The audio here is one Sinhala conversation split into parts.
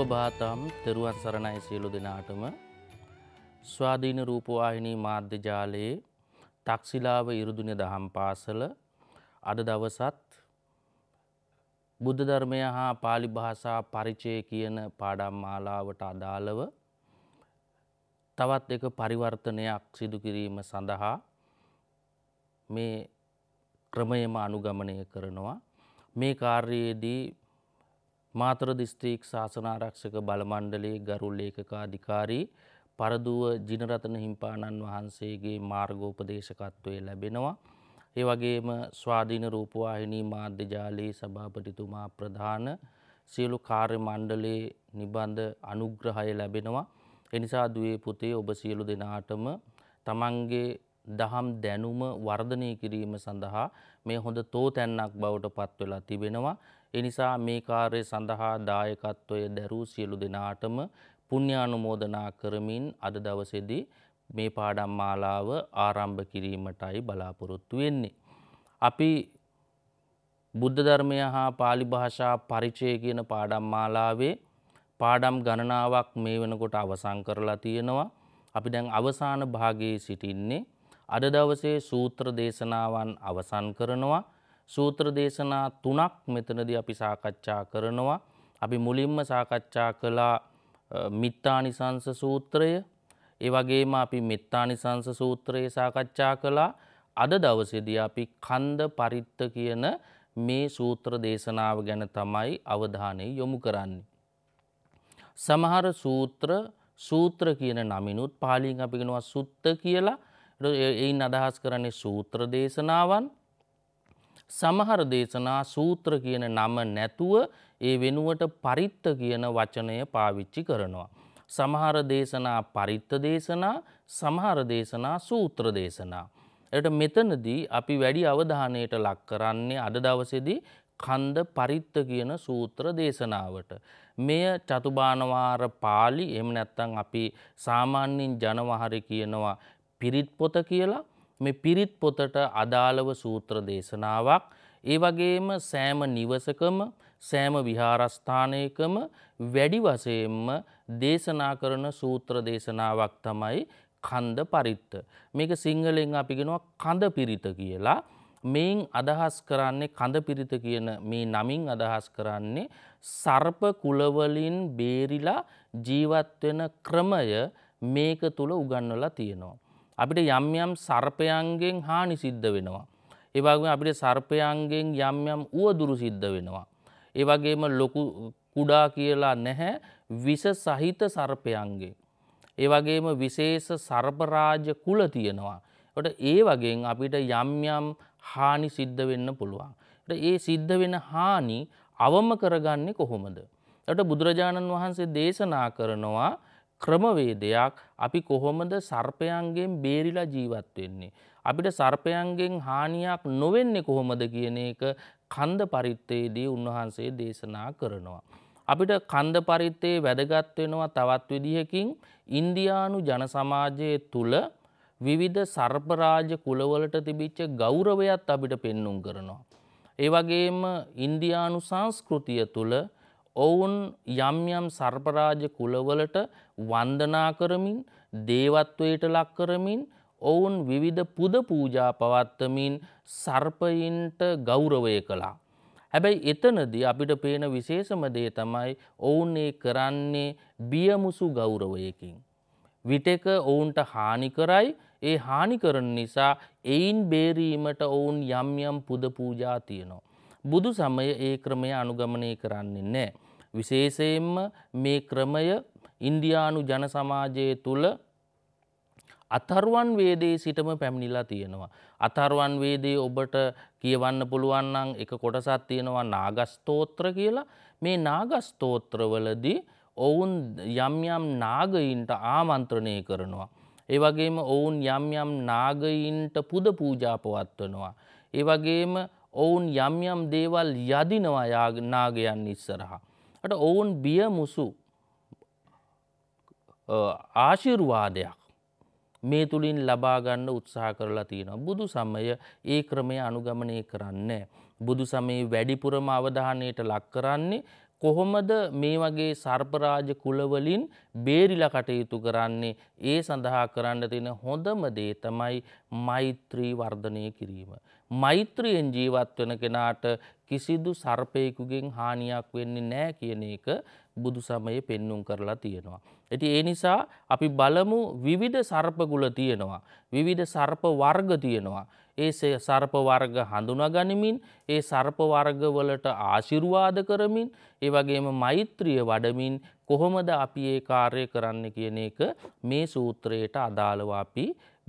උපභාතම් තෙරුවන් සරණයි සියලු දෙනාටම ස්වාධීන රූපවාහිනී මාධ්‍ය ජාලයේ තක්ෂිලාව ඉරුදුන දහම් පාසල අද දවසත් බුද්ධ ධර්මය හා පාලි භාෂා පරිචය කියන පාඩම් මාලාවට අදාළව තවත් එක පරිවර්තනයක් සිදු කිරීම සඳහා මේ ක්‍රමයම අනුගමනය කරනවා මේ කාර්යයේදී මාතර දිස්ත්‍රීක් ශාසනාරක්ෂක බලමණ්ඩලේ ගරු ලේඛකාධිකාරී පරදුව ජිනරතන හිම්පාණන් වහන්සේගේ මාර්ගෝපදේශකත්වය ලැබෙනවා. ඒ වගේම ස්වාධීන රූපවාහිනී මාධ්‍ය ජාලයේ සභාපතිතුමා ප්‍රධාන සියලු කාර්ය මණ්ඩලයේ නිබඳ අනුග්‍රහය ලැබෙනවා. එනිසා දුවේ පුතේ ඔබ සියලු දෙනාටම තමන්ගේ දහම් දැනුම වර්ධනය කිරීම සඳහා මේ හොඳ තෝ තැන්නක් බවට පත්වෙලා තිබෙනවා එනිසා මේ කාර්ය සඳහා දායකත්වය දැරූ සියලු දෙනාටම පුණ්‍යානුමෝදනා කරමින් අද දවසේදී මේ පාඩම් මාලාව ආරම්භ කිරීමටයි බලාපොරොත්තු වෙන්නේ. අපි බුද්ධ ධර්මය හා පාලි භාෂා පරිචය කියන පාඩම් මාලාවේ පාඩම් ගණනාවක් මේ වෙනකොට අවසන් කරලා තියෙනවා. අපි දැන් අවසාන භාගයේ සිටින්නේ අද දවසේ සූත්‍ර දේශනාවන් අවසන් කරනවා. සූත්‍ර දේශනා තුනක් මෙතනදී අපි සාකච්ඡා කරනවා. අපි මුලින්ම සාකච්ඡා කළා මිත්තානිසංස සූත්‍රය. ඒ වගේම අපි මිත්තානිසංස සූත්‍රයේ සාකච්ඡා කළා. අද දවසේදී අපි කන්ද පරිත්ත කියන මේ සූත්‍ර දේශනාව ගැන තමයි අවධානය යොමු කරන්නේ. සමහර සූත්‍ර සූත්‍ර කියන නමිනුත් පාලිං අපිගෙනවා සුත්ත කියලා එයින් අදහස් කරන්නේ සූත්‍ර දේශනාවන් සමහර දේශනා සූත්‍ර කියන නම නැතුව ඒ වෙනුවට පරිත්ත කියන වචනය පාවිච්චි කරනවා. සමහර දේශනා පරිත්ත දේශනා සමහර දේශනා සූත්‍ර දේශනා. එට මෙතනදී අපි වැඩි අවධානයට ලක් කරන්නේ අද දවසෙදී කන්ද පරිත්ත කියන සූත්‍ර දේශනාවට. මෙය චතුභානවාර පාලි එම නැත්තං අපි සාමාන්‍යින් ජනවහරි කියනවා පිරිත් පොත කියලා මේ පිරිත් පොතට අදාළව සූත්‍ර දේශනාවක් ඒ වගේම සෑම නිවසකම සෑම විහාරස්ථානයකම වැඩි වශයෙන්ම දේශනා කරන සූත්‍ර දේශනාවක් තමයි කන්ද පරිත්ත. මේක සිංහලෙන් අපි ගෙනවා කඳ පිරිත කියලා. මෙයින් අදහස් කරන්නේ කඳ පිරිත කියන මේ නමින් අදහස් කරන්නේ සර්ප කුලවලින් බේරිලා ජීවත් වෙන ක්‍රමය මේක තුල උගන්වලා තියෙනවා. අපිට යම් යම් සර්පයන්ගෙන් හානි සිද්ධ වෙනවා. ඒ වගේම අපිට සර්පයන්ගෙන් යම් යම් උවදුරු සිද්ධ වෙනවා. ඒ වගේම ලොකු කුඩා කියලා නැහැ විස සහිත සර්පයන්ගෙන්. ඒ වගේම විශේෂ සර්පරාජ කුල තියෙනවා. ඒකට ඒ වගේ අපිට යම් යම් හානි සිද්ධ වෙන්න පුළුවන්. ඒ සිද්ධ වෙන හානි අවම කරගන්නේ කොහොමද? එතකොට බුදුරජාණන් වහන්සේ දේශනා කරනවා ක්‍රමවේදයක් අපි කොහොමද සර්පයන්ගෙන් බේරිලා ජීවත් වෙන්නේ. අපිට සර්පයන්ගෙන් හානියක් නොවෙන්නේ කොහොමද කියන එක කන්ද පරිත්තයේදී උන්වහන්සේ දේශනා කරනවා. අපිට කන්ද පරිත්තේ වැදගත් වෙනවා තවත් විදිහකින් ඉන්දියානු ජන සමාජයේ තුල විවිධ සර්පරාජ කුලවලට තිබිච්ච ගෞරවයත් අපිට පෙන්눔 කරනවා. ඒ වගේම ඉන්දියානු සංස්කෘතිය තුල ඔවුන් යම් යම් සර්පරාජ කුලවලට වන්දනා කරමින් දේවත්වයට ලක් කරමින් ඔවුන් විවිධ පුද පූජා පවත්වමින් සර්පයින්ට ගෞරවය කළා. හැබැයි එතනදී අපිට පේන විශේෂම දේ තමයි ඔවුන් ඒ කරන්නේ බියමුසු ගෞරවයකින්. විටෙක ඔවුන්ට හානි කරයි ඒ හානි කරන නිසා එයින් බේරීමට ඔවුන් යම් යම් පුද පූජා තියෙනවා. බුදු සමය ඒ ක්‍රමය අනුගමනය කරන්නේ නෑ. විශේෂයෙන්ම මේ ක්‍රමය ඉන්දියානු ජන සමාජය තුළ අතරුවන් වේදේ සිටම පැමිණිලා තියෙනවා. අතරුවන් වේදේ ඔබට කියවන්න පුළුවන් නම් එක කොටසක් තියෙනවා නාගස්තෝත්‍ර කියලා. මේ නාගස්තෝත්‍රවලදී ඔවුන් යම් යම් නාගයින්ට ආමන්ත්‍රණය කරනවා. ඒ වගේම ඔවුන් යම් යම් නාගයින්ට පුද පූජා පවත්වනවා. ඒ වගේම ඔවුන් යම් යම් දේවල් යදිනවා නාගයන් ඉස්සරහා. ට ඔවුන් බිය මුසු ආශිර්වාදයක් මේ තුළින් ලබාගන්න උත්සාහ කරලා තියෙනවා. බුදු සමය ඒ ක්‍රමය අනුගමනය කරන්නේ. බුදු සමයේ වැඩිපුරම අවධානයට ලක් කරන්නේ කොහොමද මේ වගේ සර්පරාජ කුලවලින් බේරිල කටයුතු කරන්නේ ඒ සඳහා කරන්න තියෙන හොඳම දේ තමයි මෛත්‍රී වර්ධනය කිරීම. මෛත්‍රියෙන් ජීවත් වෙන කෙනාට කිසිදු සර්පයකුගෙන් හානියක් වෙන්නේ නෑ කියන එක බුදු සමයේ පෙන්නුම් කරලා තියෙනවා. ඇති ඒ නිසා අපි බලමු විවිධ සර්පගුල තියෙනවා. විවිධ සර්ප වර්ග තියෙනවා. ඒ සර්ප වර්ග හඳුනා ගනිමින් ඒ සර්ප වර්ගවලට ආශිර්වාද කරමින් ඒ වගේම මෛත්‍රිය වඩමින් කොහොමද අපි ඒ කාර්ය කරන්න කියන එක මේ සූත්‍රයට අදාළව අපි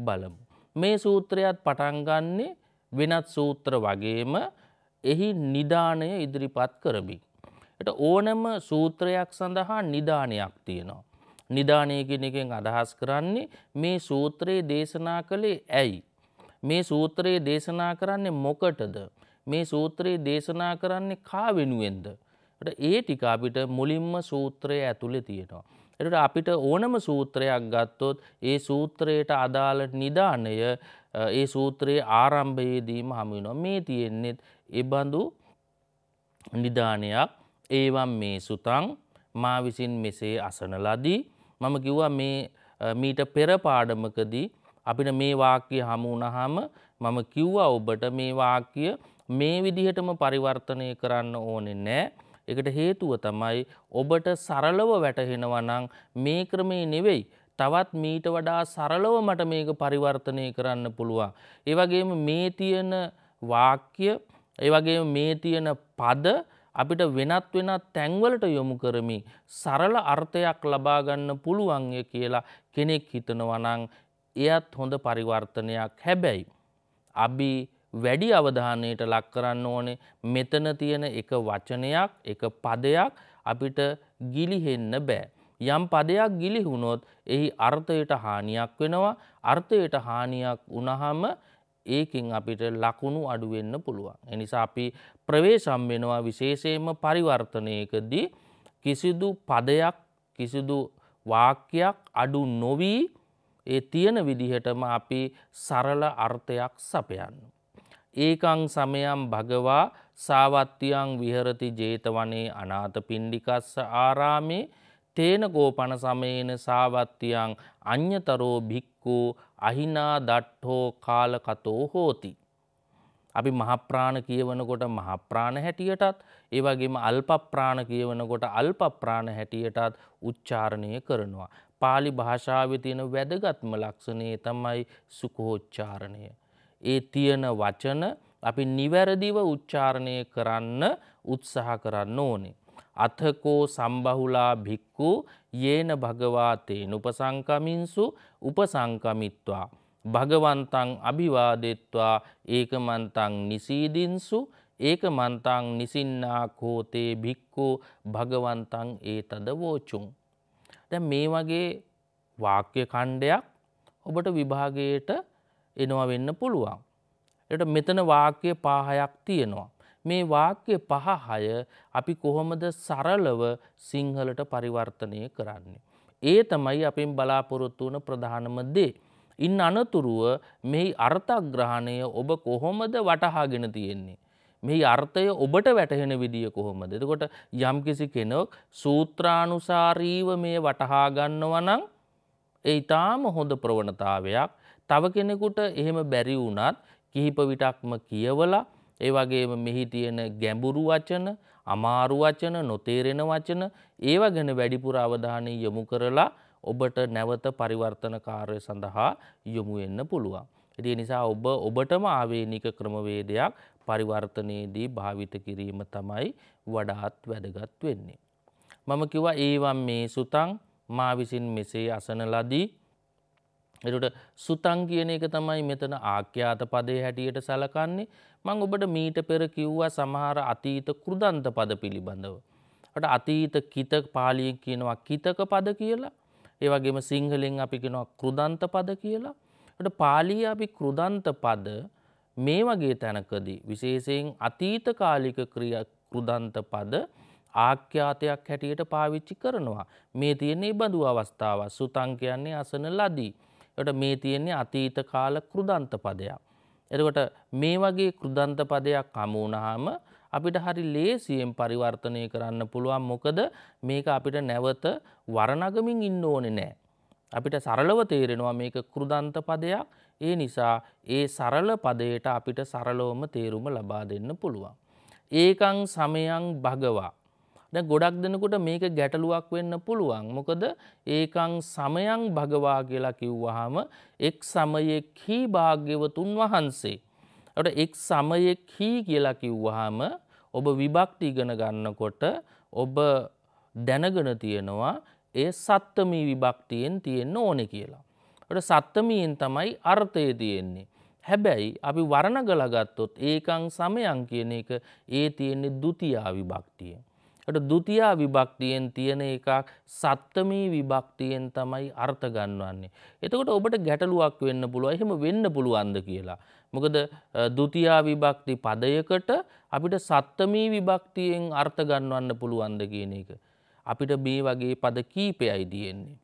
බලමු. මේ සූත්‍රයත් පටන් ගන්නේ වෙනත් සූත්‍ර වගේම එහි නිධානය ඉදිරිපත් කරමි. එට ඕනෑම සූත්‍රයක් සඳහා නිධානයක් තියෙනවා. නිධානයගෙන එකෙන් අදහස් කරන්නේ මේ සූත්‍රයේ දේශනා කළේ ඇයි. මේ සූත්‍රයේ දේශනා කරන්නේ මොකටද. මේ සූත්‍රයේ දේශනා කරන්නේ කා වෙනුවෙන්ද. ඒ ටික අපිට මුලින්ම සූත්‍රය ඇතුළෙ තියෙනවා. එට අපිට ඕනම සූත්‍රයක් ගත්තොත් ඒ සූත්‍රයට අදාළ නිධානය ඒ සූත්‍රයේ ආරම්භයේදීම හමුවෙනවා. මේ තියෙන්නේත් එබඳු නිධානයක් ඒවම් මේ සුතං මා විසින් මෙසේ අසන ලදී. මම කිව්වා මේ මීට පෙර පාඩමකදී අපිට මේ වාක්‍ය හමු වුණාම මම කිව්වා ඔබට මේ වාක්‍ය මේ විදිහටම පරිවර්තනය කරන්න ඕනේ නැහැ. ඒකට හේතුව තමයි ඔබට සරලව වැටහෙනවා නම් මේ ක්‍රමේ නෙවෙයි තවත් මීට වඩා සරලව මට මේක පරිවර්තනය කරන්න පුළුවන්. ඒවගේම මේ තියෙන වාක්‍ය ඒවගේ මේ තියෙන පද අපිට වෙනත් වෙනත් තැන්වලට යොමු කරමින් සරල අර්ථයක් ලබාගන්න පුළුවන්ය කියලා කෙනෙක් හිතනවනං එයත් හොඳ පරිවර්තනයක් හැබැයි. අබි වැඩි අවධානයට ලක් කරන්න ඕනේ මෙතන තියෙන එක වචනයක් එක පදයක් අපිට ගිලිහෙන්න බෑ. යම් පදයක් ගිලිහුණොත් එහි අර්ථයට හානියක් වෙනවා අර්ථයට හානියක් වනහම ඒකින් අපිට ලකුණු අඩුවෙන්න පුළුවන්. එනිසා අපි ප්‍රවේශම් වෙනවා විශේෂයෙන්ම පරිවර්තනයකදී කිසිදු පදයක් කිසිදු වාක්‍යයක් අඩු නොවී ඒ තියෙන විදිහටම අපි සරල අර්ථයක් සපයන්න. ඒකං සමයම් භගවා සාවත්්‍යයන් විහරති ජේතවනේ අනාත පින්ඩිකස්ස ආරාමේ තේන ගෝපන සමයන සාවත්තියන් අඤ්‍යතරෝ භික්කූ අහිනා දට්ටෝ කාලකතෝ හෝති. අපි මහප්‍රාණ කියවනකොට මහප්‍රාණ හැටියටත් ඒවගේම අල්පප්‍රාණ කියවනකොට අල්පප්‍රාණ හැටියටත් උච්චාරණය කරනවා. පාලි භාෂාව තියෙන වැදගත්ම ලක්ෂණයේ තමයි සුකෝච්චාරණය. ඒ තියෙන වචන අපි නිවැරදිව උච්චාරණය කරන්න උත්සාහ කරන්න ඕනේ. අතකෝ සම්බහුලා භික්කු යේන භගවාතේන උපසංකමින්සු උපසංකමිත්වා. භගවන්තං අභිවාදෙත්වා ඒක මන්තං නිසීදින්සු ඒක මන්තං නිසින්නා කෝතේ භික්කු භගවන්තං ඒ තද වෝචුන්. දැ මේ වගේ වාක්‍ය කණ්ඩයක් ඔබට විභාගයට එනවා වෙන්න පුළුවන්. එට මෙතන වාක්‍ය පාහයක් තියෙනවා. මේ වාක්‍ය පහ හය අපි කොහොමද සරලව සිංහලට පරිවර්තනය කරන්නේ. ඒ තමයි අපින් බලාපොරොත්තු වන ප්‍රධානම දේ. ඉන් අනතුරුව මෙහි අර්ථග්‍රහණය ඔබ කොහොමද වටහාගෙන තියෙන්නේ. මෙහි අර්ථය ඔබට වැටහෙන විදිිය කොහොමද. එතකොට යම්කිසි කෙනෙක් සූත්‍රානුසාරීව මේ වටහාගන්නවනං ඒ ඉතාම හොඳ ප්‍රවණතාවයක් තව කෙනෙකුට එහෙම බැරි වුණත් කිහිප විටක්ම කියවලා ඒ වගේම මෙහි තියෙන ගැඹුරු වචන, අමාරු වචන, නොතේරෙන වචන ඒවා ගැන වැඩිපුර අවධානය යොමු කරලා ඔබට නැවත පරිවර්තන කාර්ය සඳහා යොමු වෙන්න පුළුවන්. ඉතින් ඒ නිසා ඔබ ඔබටම ආවේනික ක්‍රමවේදයක් පරිවර්තනයේදී භාවිත කිරීම තමයි වඩාත් වැදගත් වෙන්නේ. මම කිව්වා ඒවම් මේ සුතං මා විසින් මෙසේ අසන ලදී එට සුතන් කියන එක තමයි මෙතන ආක්‍යාත පදේ හැටියට සැලකන්නේ මං ඔබට මීට පෙර කිව්වා සමහර අතීත කෘදන්ත පද පිළිබඳව. ට අතීත කිතක පාලියෙන් කියනවා කිතක පද කියලා ඒවගේම සිංහලෙන් අපි කෙනවා කෘදන්ත පද කියලා ට පාලිය අපි කෘදන්ත පද මේ වගේ තැනකදී විශේෂයෙන් අතීත කාලික ක්‍රිය කෘදන්ත පද ආක්‍යාතයක් හැටියට පාවිච්චි කරනවා මේ තියන්නේ බඳු අවස්ථාව සුතං කියන්නේ අසන ලදී. එට මේ තියෙන්නේ අතීත කාල කෘදන්ත පදයක්. එතකොට මේ වගේ කෘදන්ත පදයක් හමුවුණහම අපිට හරි ලේසියෙන් පරිවර්තනය කරන්න පුළුවන් මොකද මේක අපිට නැවත වරණගමින් ඉන්න ඕනෙ නෑ. අපිට සරලව තේරෙනවා මේක කෘදන්ත පදයක් ඒ නිසා ඒ සරල පදයට අපිට සරලෝම තේරුම ලබා දෙන්න පුළුවන්. ඒකං සමයං භගවා ද ගොඩක් දෙනකොට මේක ගැටලුවක් වෙන්න පුළුවන්. මොකද ඒකං සමයං භගවා කියලා කිව්වහම එක් සමයෙක්හි භාග්‍යවතුන් වහන්සේ. ට එක් සමයෙක්හි කියලා කිව්වහම ඔබ විභක්ති ඉගෙන ගන්නකොට ඔබ දැනගෙන තියෙනවා ඒ සත්තමී විභක්තියෙන් තියෙන්න ඕනෙ කියලා. ට සත්තමීන් තමයි අර්ථය තියෙන්නේ. හැබැයි අපි වරණගලගත්තොත් ඒකං සමයන් කියන එක ඒ තියෙන්නේ දුතියා විභක්තිය. දුතියා විභක්තියෙන් තියෙන එකක් සත්්‍යමී විභක්තියෙන් තමයි අර්ථ ගන්නවන්නේ. එතකොට ඔබට ගැටලුවක් වෙන්න පුළුව එහෙම වෙන්න පුළුවන්ද කියලා. මොකද දුතියා විභක්ති පදයකට අපිට සත්්‍යමී විභක්තියෙන් අර්ථ ගන්නවන්න පුළුවන්ද කියන එක. අපිට මේ වගේ පද කීපයයි තියෙන්නේ.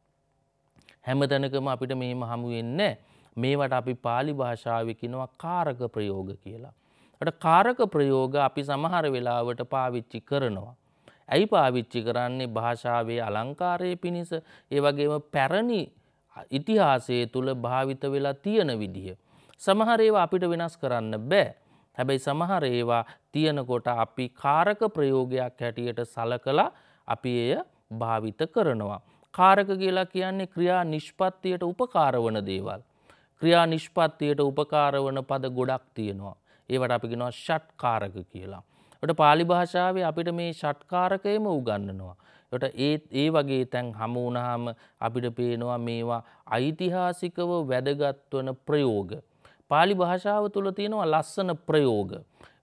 හැම තැනකම අපිට මේම හමුවෙන්නේ මේවට අපි පාලි භාෂාවකිනවා කාරක ප්‍රයෝග කියලා. ට කාරක ප්‍රයෝග අපි සමහර වෙලාවට පාවිච්චි කරනවා. ඇයි පාවිච්චි කරන්නේ භාෂාවේ අලංකාරය පිණිස ඒ වගේම පැරණි ඉතිහාසයේ තුළ භාවිත වෙලා තියෙන විදිහ. සමහර ඒවා අපිට වෙනස් කරන්න බෑ. හැබැයි සමහර ඒවා තියෙනකොට අපි කාරක ප්‍රයෝගයක් හැටියට සලකලා අපි එය භාවිත කරනවා. කාරක කියලා කියන්නේ ක්‍රියා නිෂ්පත්තියට උපකාරවන දේවල්. ක්‍රියා නිෂ්පත්තියට උපකාරවන පද ගොඩක් තියෙනවා. ඒවට අපි කියනවා ෂට් කාරක කියලා. ට පාලි භාෂාවේ අපිට මේ ෂට්කාරකයම උගන්නනවා. ට ඒත් ඒ වගේ තැන් හමුවනහම අපිට පේනවා මේවා ඓතිහාසිකව වැදගත්වන ප්‍රයෝග. පාලි භාෂාව තුළ තියෙනවා ලස්සන ප්‍රයෝග.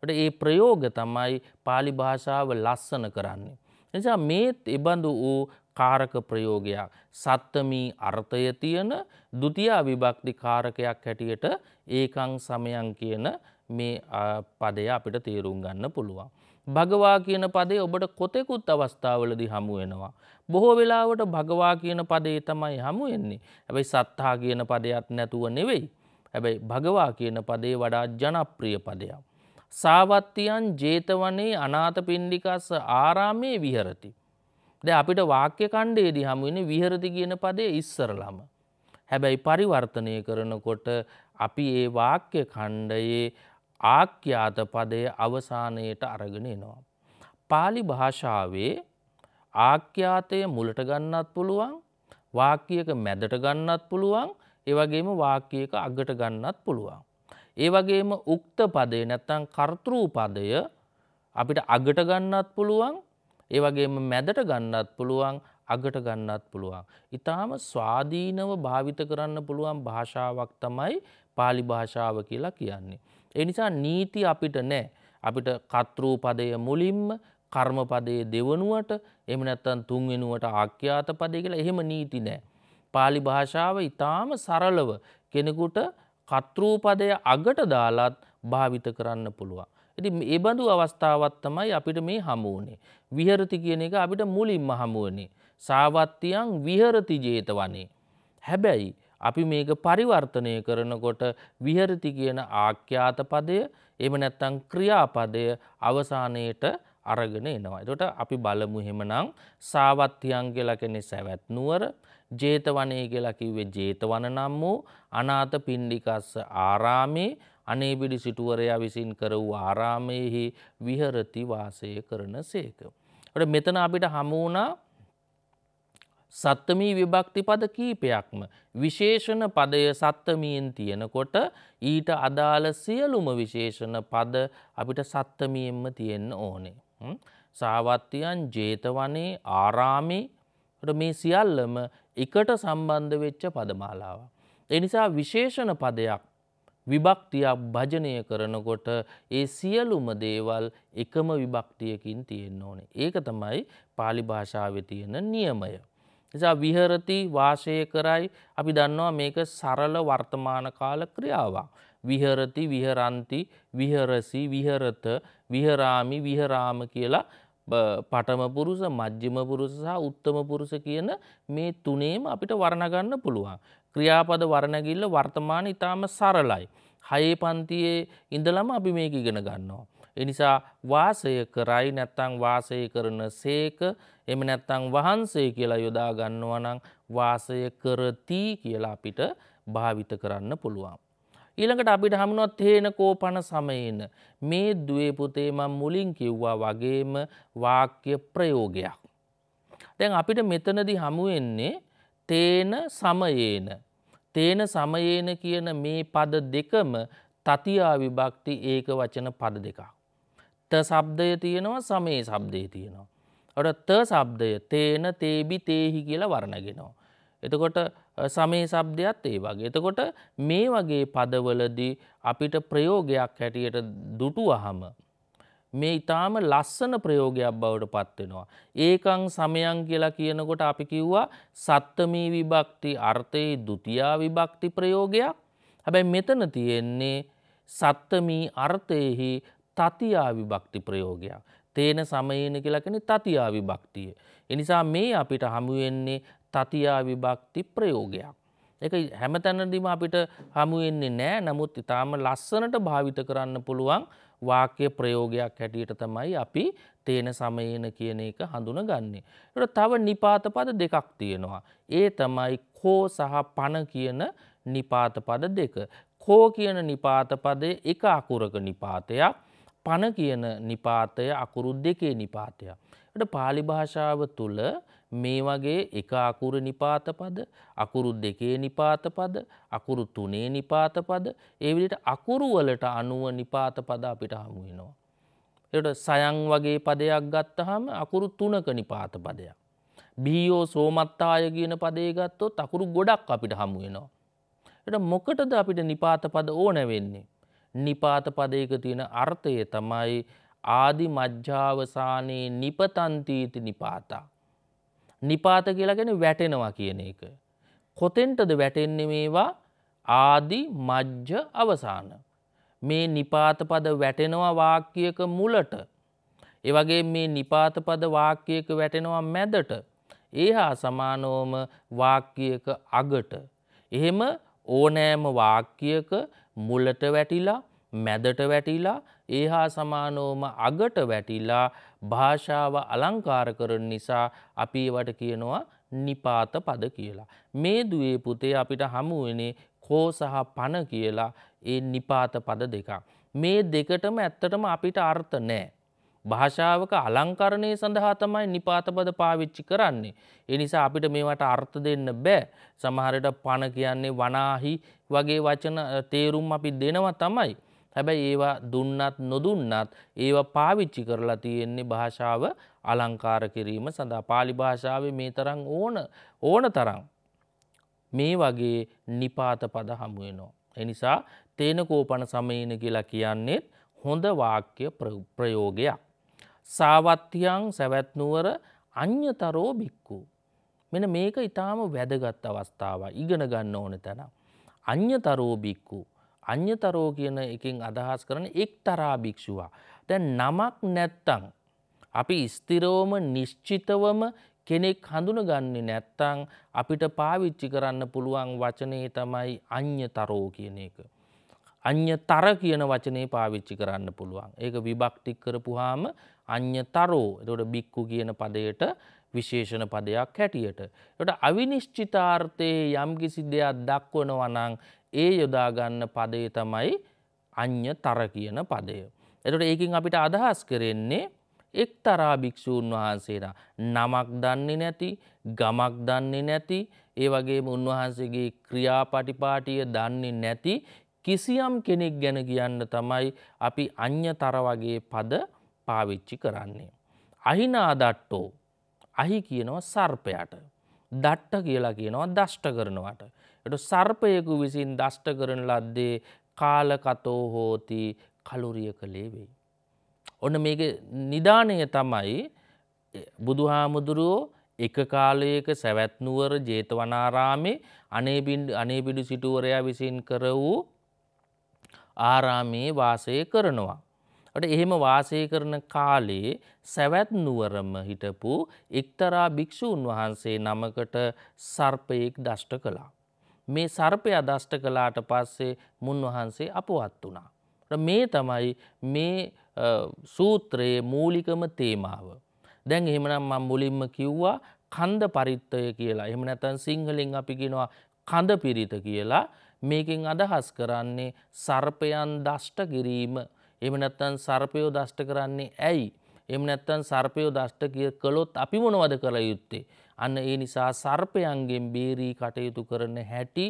ට ඒ ප්‍රයෝග තමයි පාලි භාෂාව ලස්සන කරන්නේ. නිසා මේත් එබඳු වූ කාරක ප්‍රයෝගයක් සත්තමී අර්ථය තියෙන දුතියා විභක්ති කාරකයක් හැටියට ඒකං සමයන් කියන මේ පදය අපිට තේරුම් ගන්න පුළුවන්. භගවා කියන පදේ ඔබට කොතෙකුත් අවස්ථාවලදි හමුවෙනවා. බොහෝ වෙලාවට භගවා කියන පදේ තමයි හමුවෙන්නේ. ඇැබයි සත්හා කියන පදයක් නැතුව නෙවෙයි. හැබැයි භගවා කියන පදේ වඩා ජනප්‍රිය පදයක්. සාවත්තියන් ජේතවනේ අනාත පින්ඩිකස්ස ආරාමයේ විහරති. ද අපිට වාක්‍ය කණ්ඩයේදී හමුවෙන විහරති කියන පදේ ඉස්සරලම. හැබැයි පරිවර්තනය කරනකොට අපි ඒ වාක්‍ය කණ්ඩයේ ආක්‍යාත පදය අවසානයට අරගෙන එනවා. පාලි භාෂාවේ ආක්‍යාතය මුලට ගන්නත් පුළුවන් වාක්‍යයක මැදට ගන්නත් පුළුවන් ඒවගේම වාක්‍යයක අගට ගන්නත් පුළුවන්. ඒවගේම උක්ත පදය නැත්තං කර්තෘූ පදය අපිට අගට ගන්නත් පුළුවන් ඒවගේම මැදට ගන්නත් පුළුවන් අගට ගන්නත් පුළුවන්. ඉතාම ස්වාධීනව භාවිත කරන්න පුළුවන් භාෂාවක් තමයි පාලි භාෂාව කියලා කියන්නේ. එනිසා නීති අපිට නෑ. අපිට කත්රූපදය මුලින්ම කර්මපදයේ දෙවනුවට එම නැත්තන් තුන්වෙනුවට ආක්‍යාත පදය කියලා එහෙම නීති නෑ. පාලි භාෂාව ඉතාම සරලව කෙනෙකුට කත්රූපදය අගට දාලත් භාවිත කරන්න පුළුවන්. ඇති එබඳු අවස්ථාවත් තමයි අපිට මේ හමුවනේ. විහරති කියන එක අපිට මුලින්ම හමුවනේ. සාවත්තියන් විහරති ජේත වනේ. හැබැයි අපි මේක පරිවර්තනය කරනකොට විහරති කියන ආඛ්‍යාත පදය එම නැත්තං ක්‍රියාපදය අවසානයට අරගෙන එනවා. එතොට අපි බලමු හෙමනං සාවත්්‍යයන් කියලා කෙනෙ සැවැත් නුවර ජේතවනය කියලා කිව්වේ ජේතවන නම් වූ අනාත පින්ඩිකස්ස ආරාමේ අනේබිඩි සිටුවරයා විසින් කර වූ ආරාමයෙහි විහරති වාසය කරන සේක. ට මෙතන අපිට හමුවනා සත්තමී විභක්ති පද කීපයක්ම විශේෂණ පදය සත්තමියෙන් තියෙනකොට ඊට අදාළ සියලුම විශේෂණ පද අපිට සත්තමියෙන්ම තියෙන්න ඕනේ. සාවත්්‍යයන් ජේතවනේ ආරාමේ මේ සියල්ලම එකට සම්බන්ධ වෙච්ච පදමාලාව. එනිසා විශේෂණ පදයක් විභක්තියක් භජනය කරනකොට ඒ සියලුම දේවල් එකම විභක්තියකින් තියෙන්න ඕනේ. ඒක තමයි පාලි භාෂාව තියෙන නියමය. නිසා විහරති වාසය කරයි අපි දන්නවා මේක සරල වර්තමාන කාල ක්‍රියාවක්. විහරති විහරන්ති විහරසි විහරත විහරාමි විහරාම කියලා පටම පුරුෂ මජ්ජිම පුරුෂ සහ උත්තම පුරුෂ කියන මේ තුනේම අපිට වර්ණගන්න පුළුවන්. ක්‍රියාපද වර්ණගිල්ල වර්තමාන ඉතාම සරලයි. හයේ පන්තියේ ඉඳලම අපි මේක ඉගෙන ගන්නවා. එනිසා වාසය කරයි නැත්තං වාසය කරන සේක එම නැත්තං වහන්සේ කියලා යොදාගන්නවා නම් වාසය කරති කියලා අපිට භාවිත කරන්න පුළුවන්. ඊළඟට අපිට හමුණොත් හේන කෝපන සමයන මේ දුවේ පුතේ මම මුලින් කිව්වා වගේම වාක්‍ය ප්‍රයෝගයක්. දැන් අපිට මෙතනදි හමුවෙන්නේ තේන සමයේන. තේන සමයේන කියන මේ පද දෙකම තතියා විභක්ති ඒක වචන පද දෙකක්. ත සබ්දය තියෙනවා සමේ සබ්දය තියෙනවා. ඔට ත සබ්දය තේන තේබි තේහි කියලා වරණගෙනවා. එතකොට සමේ සබ්දයක්ත් ඒ වගේ. එතකොට මේ වගේ පදවලදී අපිට ප්‍රයෝගයක් හැටියට දුටු අහම. මේ ඉතාම ලස්සන ප්‍රයෝගයක් බවට පත්වෙනවා. ඒකං සමයන් කියලා කියනකොට අපි කිව්වා සත්තමී විභක්ති අර්ථයේ දුතියා විභක්ති ප්‍රයෝගයක් හැබැයි මෙතන තියෙන්නේ සත්තමී අර්ථයෙහි තතියාවි භක්ති ප්‍රයෝගයක්. තේන සමයන කියලකෙන තතියාවි භක්තිය. එනිසා මේ අපිට හමුවෙන්නේ තතියාවි භක්ති ප්‍රයෝගයක්. එක හැමතැනදිම අපිට හමුවෙන්නේ නෑ නමුත් ඉතාම ලස්සනට භාවිත කරන්න පුළුවන් වාක්‍ය ප්‍රයෝගයක් හැටියට තමයි අපි තේන සමයන කියන එක හඳුන ගන්නේ. ට තව නිපාතපද දෙකක් තියෙනවා. ඒ තමයි කෝ සහ පණ කියන නිපාතපද දෙක. කෝ කියන නිපාතපදය එක අකුරක නිපාතයක්. පණ කියන නිපාතය අකුරු දෙකේ නිපාතයක්. ට පාලි භාෂාව තුළ මේ වගේ එක අකුර නිපාතපද අකුරු දෙකේ නිපාතපද අකුරු තුනේ නිපාතපද ඒවිට අකුරුවලට අනුව නිපාතපද අපිට හමුවෙනවා. එට සයන් වගේ පදයක් ගත්තහම අකුරු තුනක නිපාතපදයක්. බීෝ සෝමත්තාය කියන පදේ ගත්තොත් අකුරු ගොඩක් අපිට හමුවෙනවා. එට මොකටද අපිට නිපාතපද ඕන වෙන්නේ. නිපාත පදයක තියෙන අර්ථය තමයි ආදි මජ්ජාවසානයේ නිපතන්තීති නිපාතා. නිපාත කියලාගෙන වැටෙනවා කියන එක. කොතෙන්ටද වැටෙන්නේ මේවා ආදි මජ්ජ අවසාන. මේ නිපාතපද වැටෙනවා වාක්‍යයක මුලට. එවගේ මේ නිපාතපද වාක්‍යයක වැටෙනවා මැදට. ඒ හා සමානෝම වාක්‍යයක අගට. එහෙම ඕනෑම වාක්‍යයක මුලට වැටිලා මැදට වැටිලා ඒ හා සමානෝම අගට වැටිලා භාෂාව අලංකාර කරන නිසා අපි ඒවට කියනවා නිපාත පද කියලා. මේ දුවේ පුතේ අපිට හමුවනේ කෝ සහ පණ කියලා ඒ නිපාත පද දෙකක්. මේ දෙකටම ඇත්තටම අපිට අර්ථ නෑ. භාෂාවක අලංකරණය සඳහා තමයි නිපාතපද පාවිච්චි කරන්නේ. එනිසා අපිට මේවට අර්ථ දෙන්න බෑ. සමහරට පණ කියන්නේ වනාහි වගේ වචන තේරුම් අපි දෙනවා තමයි. හැබැයි ඒවා දුන්නත් නොදුන්නත් ඒවා පාවිච්චි කරලා තියෙන්නේ භාෂාව අලංකාර කිරීම සඳහා පාලි භාෂාවේ මේ තරම් ඕන ඕන තරම් මේ වගේ නිපාත පද හමු වෙනවා. එනිසා තේනකෝපන සමයන කියලා කියන්නේත් හොඳ වාක්‍ය ප්‍රයෝගයක්. සාවත්්‍යයන් සැවැත්නුවර අන්‍යතරෝ බික්කු. මෙන මේක ඉතාම වැදගත් අවස්ථාව ඉගෙන ගන්න ඕන තැන. අන්‍යතරෝ බික්කු. අන්‍යතරෝ කියන එකින් අදහස් කරන එක් තරා භික්ෂවා. දැන් නමක් නැත්තං. අපි ස්තිරෝම නිශ්චිතවම කෙනෙක් හඳුනගන්නේ නැත්තං අපිට පාවිච්චි කරන්න පුළුවන් වචනය තමයි අන්‍යතරෝ කියන එක. අන්‍ය තර කියන වචනේ පාවිච්චි කරන්න පුළුවන්. ඒක විභක්තික් කරපුහාම අඤ්‍යතරෝ එතකොට බික්කු කියන පදයට විශේෂණ පදයක් හැටියට. එට අවිනිශ්චිතාර්ථයේ යම්කිසි දෙයක් දක්වනවනං ඒ යොදාගන්න පදේ තමයි අඤ්‍යතර කියන පදය. එතට ඒකින් අපිට අදහස් කරෙන්නේ එක්තරා භික්‍ෂූන් වහන්සේලා නමක් දන්නේ නැති ගමක් දන්නේ නැති ඒ වගේම උන්වහන්සේගේ ක්‍රියාපටිපාටිය දන්නේ නැති කිසියම් කෙනෙක් ගැන කියන්න තමයි අපි අඤ්‍යතර වගේ පද පාවිච්චි කරන්නේ. අහිනාදට්ටෝ අහි කියනවා සර්පයට. දට්ට කියලා කියනවා දෂ්ට කරනවට. එට සර්පයකු විසින් දෂ්ට කරන ලද්දේ කාලකතෝ හෝති කලුරිය කළේ වෙයි. ඔන්න මේක නිධානය තමයි බුදුහාමුදුරුවෝ එක කාලයක සැවැත්නුවර ජේතවනාරාමේ අනේබිඩු සිටුවරයා විසින් කර වූ ආරාමයේ වාසය කරනවා. ට එහෙම වාසය කරන කාලේ සැවැත් නුවරම හිටපු එක්තරා භික්‍ෂූන් වහන්සේ නමකට සර්පයෙක් දෂ්ට කළා. මේ සර්පය අදෂ්ට කලාට පස්සේ මුන්වහන්සේ අපවත් වුණා. මේ තමයි මේ සූත්‍රයේ මූලිකම තේමාව. දැන් එහෙමනම් මං මුලින්ම කිව්වා කන්ද පරිත්තය කියලා එහම නැතන් සිංහලෙන් අපිගෙනවා කඳ පිරිත කියලා මේකින් අදහස් කරන්නේ සර්පයන් දෂ්ට කිරීම එම නැත්තන් සර්පයෝ දෂ්ට කරන්නේ ඇයි. එම නැත්තන් සර්පයෝ දෂ්ට කිය කළොත් අපි මොනවද කළ යුත්තේ. අන්න ඒ නිසා සර්පයන්ගෙන් බේරී කටයුතු කරන හැටි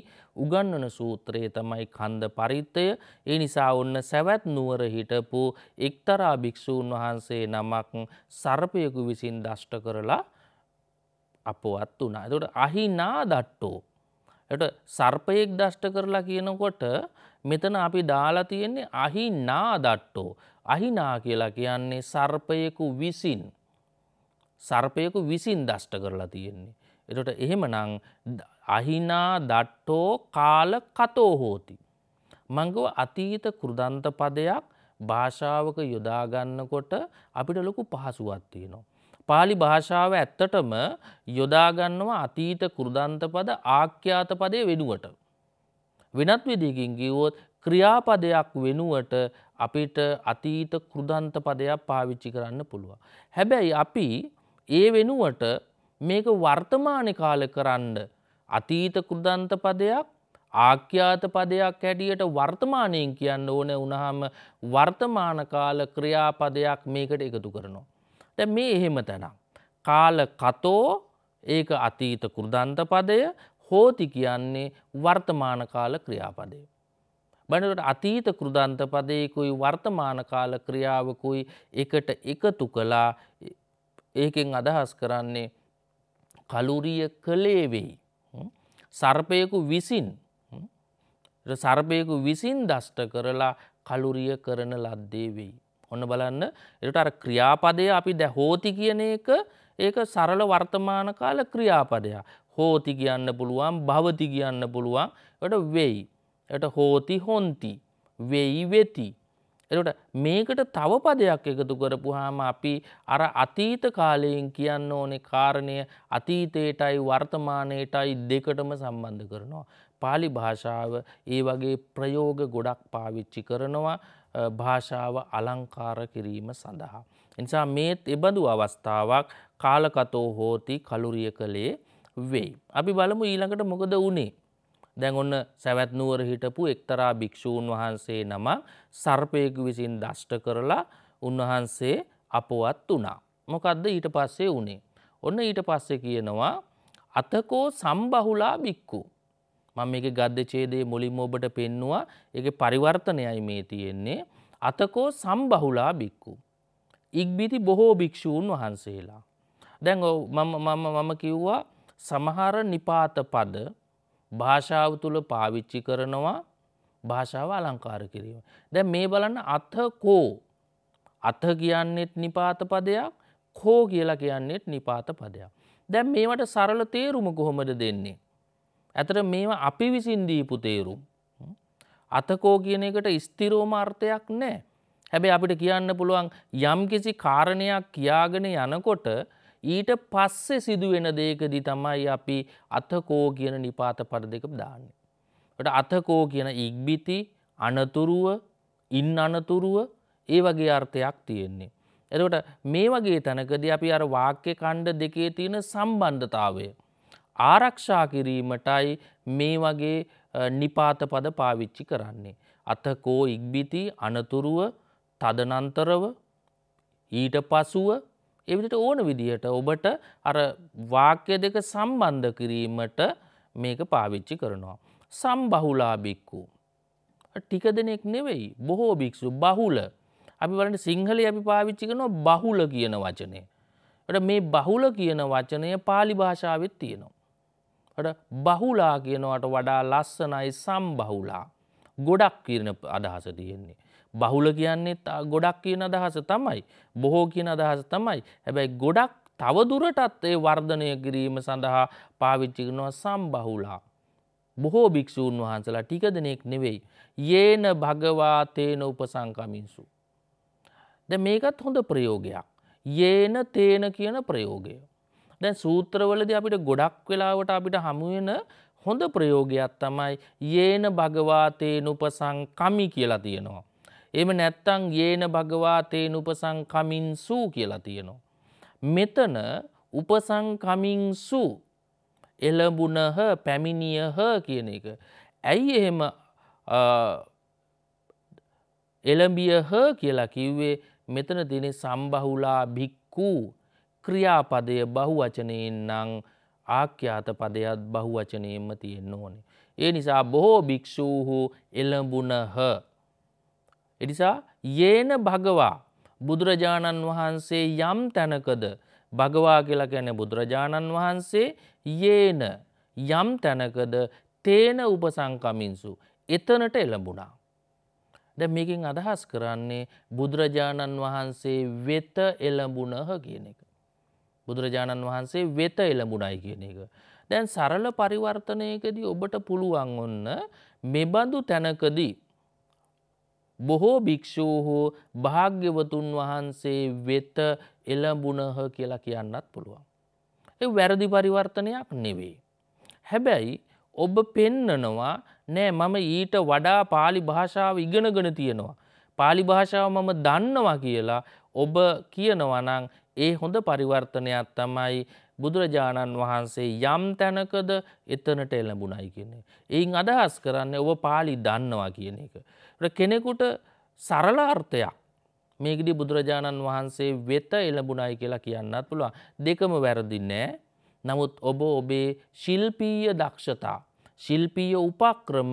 උගන්වන සූත්‍රයේ තමයි කන්ද පරිත්තය. ඒ නිසා ඔන්න සැවැත් නුවර හිටපු එක්තරා භික්‍ෂූන් වහන්සේ නමක් සර්පයකු විසින් දෂ්ට කරලා අපවත් වනා. තුට අහිනා දට්ටෝ. එට සර්පයෙක් දෂ්ට කරලා කියනකොට මෙතන අපි දාලා තියෙන්නේ අහිනා දට්ටෝ. අහිනා කියලා කියන්නේ සර්පයෙකු විසින්. සර්පයෙකු විසින් දෂ්ට කරලා තියෙන්නේ. එතට එහෙමනං අහිනා දට්ටෝ කාල කතෝ හෝති. මංගව අතීත කෘදන්ත පදයක් භාෂාවක යොදාගන්නකොට අපිට ලොකු පහසුවත් තියෙනවා. පාලි භාෂාව ඇත්තටම යොදාගන්නවා අතීත කෘදන්ත පද ආක්‍යාත පදය වෙනුවට. වෙනත් විදිකින් ගිවොත් ක්‍රියාපදයක් වෙනුවට අපිට අතීත කෘදන්ත පදයක් පාවිච්චි කරන්න පුළුව. හැබැයි අපි ඒ වෙනුවට මේක වර්තමාන කාල කරන්න අතීත කෘදන්ත පදයක් ආක්‍යාත පදයක් හැටියට වර්තමානයෙන් කියන්න ඕන උනහම වර්තමාන කාල ක්‍රියාපදයක් මේකට එකතු කරනවා. දැ මේ එහෙම තැනම්. කාල කතෝ ඒක අතීත කෘදන්ත පදය හෝති කියන්නේ වර්තමාන කාල ක්‍රියාපදය. බනට අතීත කෘදන්ත පදයකුයි වර්තමාන කාල ක්‍රියාවකුයි එකට එකතු කලා ඒකෙන් අදහස් කරන්නේ කලුරිය කළේ වෙයි. සර්පයකු විසින් සර්පයකු විසින් දෂ්ට කරලා කලුරිය කරන ලද්දේ වෙයි. ඔන්න බලන්න එට අර ක්‍රියාපදය අපි දැ හෝති කියන එක ඒක සරල වර්තමාන කාල ක්‍රියාපදයා හෝති කියන්න පුළුවන් භවති කියන්න පුළුවන් ට වෙයි එට හෝති හොන්ති වෙයි වෙති එට මේකට තව පදයක් එකතු කරපුහාම අපි අර අතීත කාලයෙන් කියන්න ඕනේ කාරණය අතීතයටයි වර්තමානයටයි දෙකටම සම්බන්ධ කරනවා. පාලි භාෂාව ඒ වගේ ප්‍රයෝග ගොඩක් පාවිච්චි කරනවා භාෂාව අලංකාර කිරීම සඳහා. එනිසා මේත් එබඳු අවස්ථාවක් කාලකතෝ හෝති කළුරිය කළේ වෙයි. අපි බලමු ඊළඟට මොකද වනේ. දැන් ඔන්න සැවැත්නුවර හිටපු එක්තරා භික්‍ෂූන් වහන්සේ නම සර්පයක විසින් දෂ්ට කරලා උන්වහන්සේ අපවත් වනා. මොකක්ද ඊට පස්සේ වනේ. ඔන්න ඊට පස්සේ කියනවා අතකෝ සම්බහුලා බික්කු. මම මේක ගද්‍යචේදයේ මුලින්ම ඔබට පෙන්නවා ඒක පරිවර්තනයයි මේ තියෙන්නේ අතකෝ සම්බහුලා බික්කු. ඉක්බිති බොහෝ භික්‍ෂූන් වහන්සේලා. දැන් මම මම කිව්වා සමහර නිපාත පද භාෂාව තුළ පාවිච්චි කරනවා භාෂාව අලංකාර කිරීම. දැ මේ බලන්න අත්හ කෝ අත්හ කියන්නෙත් නිපාත පදයක් කෝ කියලා කියන්නෙත් නිපාත පදයක්. දැන් මේවට සරල තේරුම කොහොමද දෙන්නේ. ඇතර මේවා අපි විසින් දීපු තේරුම්. අතකෝ කියන එකට ස්තිරෝම අර්ථයක් නෑ. හැබැයි අපිට කියන්න පුළුවන් යම් කිසි කාරණයක් කියාගෙන යනකොට ඊට පස්සේ සිදුවෙන දේකදී තමයි අපි අතකෝ කියන නිපාත පට දෙක දාන්නේ. ට අතකෝ කියන ඉක්බිති අනතුරුව ඉන් අනතුරුව ඒ වගේ අර්ථයක් තියෙන්නේ. එතකොට මේ වගේ තැනකදී අපි අර වාක්‍ය කණ්ඩ දෙකේ තියෙන සම්බන්ධතාවය ආරක්ෂා කිරීමටයි මේ වගේ නිපාත පද පාවිච්චි කරන්නේ. අතකෝ ඉක්බිති අනතුරුව තදනන්තරව ඊට පසුව එවිට ඕන විදිහට ඔබට අර වාක්‍ය දෙක සම්බන්ධ කිරීමට මේක පාවිච්චි කරනවා. සම්බහුලා බික්කු. ටික දෙනෙක් නෙවෙයි බොහෝ භික්ෂු බහුල අපි වලට සිංහල අපි පාවිච්චි කරනවා බහුල කියන වචනය. ට මේ බහුල කියන වචනය පාලි භාෂාවත් තියෙනවා. බහුලා කියනවට වඩා ලස්සනයි සම්බහුලා. ගොඩක් කියන අදහස තියෙන්නේ. බහුල කියන්නේ ගොඩක් කියන අදහස තමයි. බොහෝ කියන අදහස තමයි. හැබැයි ගොඩක් තවදුරටත් ඒ වර්ධනය කිරීම සඳහා පාවිච්චි කරනවා සම්බහුලා. බොහෝ භික්‍ෂූන් වහන්සලා ටික දෙනෙක් නෙවෙයි. ඒන භගවා තේන උපසංකමින්සු. ද මේකත් හොඳ ප්‍රයෝගයක්. ඒන තේන කියන ප්‍රයෝගය. දැන් සූත්‍රවලදී අපිට ගොඩක් වෙලාවට අපිට හමුවෙන හොඳ ප්‍රයෝගයක් තමයි යේන භගවාතේන උපසං කමි කියලා තියෙනවා. එහෙම නැත්තම් යේන භගවාතේන උපසං කමින් සූ කියලා තියෙනවා. මෙතන උපසං කමින් සූ එළඹුණහ පැමිණියහ කියන එක. ඇයි එහෙම එළඹියහ කියලා කිව්වේ මෙතන තියෙන සම්බහුලා භික්කූ ක්‍රියාපදය බහුවචනයෙන් නං ආක්‍යාත පදයත් බහුවචනයෙන්ම තියෙන් ඕනේ. ඒ නිසා බොහෝ භික්‍ෂූහු එළඹුණහ. එනිසා ඒන භගවා බුදුරජාණන් වහන්සේ යම් තැනකද භගවා කියලා ගැන බුදුරජාණන් වහන්සේ ඒන යම් තැනකද තේන උපසංකමින්සු එතනට එළඹුණා. ද මේකින් අදහස් කරන්නේ බුදුරජාණන් වහන්සේ වෙත එළඹුණහ කියන එක. බුදුරජාණන් වහන්සේ වෙත එළඹුණයි කියන එක. දැන් සරල පරිවර්තනයකදී ඔබට පුළුවන් ඔන්න මෙබඳු තැනකදී. බොහෝ භික්‍ෂූහු භාග්‍යවතුන් වහන්සේ වෙත එළඹුණහ කියලා කියන්නත් පුළුවන්. ඒ වැරදි පරිවර්තනයක් නෙවේ. හැබැයි ඔබ පෙන්නනවා නෑ මම ඊට වඩා පාලි භාෂාව ඉගෙනගෙන තියෙනවා. පාලි භාෂාව මම දන්නවා කියලා ඔබ කියනවනං ඒ හොඳ පරිවර්තනයක් තමයි බුදුරජාණන් වහන්සේ යම් තැනකද එතනට එළඹුණයි කියන්නේ. එයින් අදහස් කරන්නේ ඔබ පාලි දන්නවා කියන එක. කෙනෙකුට සරලාර්ථයක් මේකදී බුදුරජාණන් වහන්සේ වෙත එළඹුණයි කියලා කියන්නත් පුළුවන්. දෙකම වැරදි නෑ. නමුත් ඔබ ඔබේ ශිල්පීය දක්ෂතා ශිල්පීය උපක්‍රම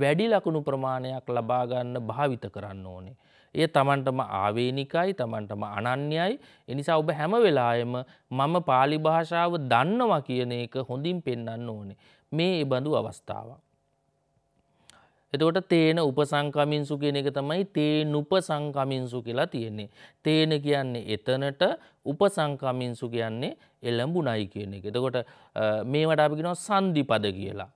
වැඩි ලකුණු ප්‍රමාණයක් ලබා ගන්න භාවිත කරන්න ඕනේ. එය තමන්ටම ආවේනිකයි තමන්ටම අනන්‍යයි එනිසා ඔබ හැම වෙලායම මම පාලි භාෂාව දන්නවා කියන එක හොඳින් පෙන්න්න ඕනේ මේ එබඳු අවස්ථාවක්. එතකොට තේන උපසංකමින්සු කියන එක තමයි තේ නුප සංකමින්සු කියලා තියෙන්නේ. තේන කියන්නේ එතනට උපසංකමින්සු කියන්නේ එළඹුණයි කියන එක. එතකොට මේවට අපි කියනවා සන්ධිපද කියලා.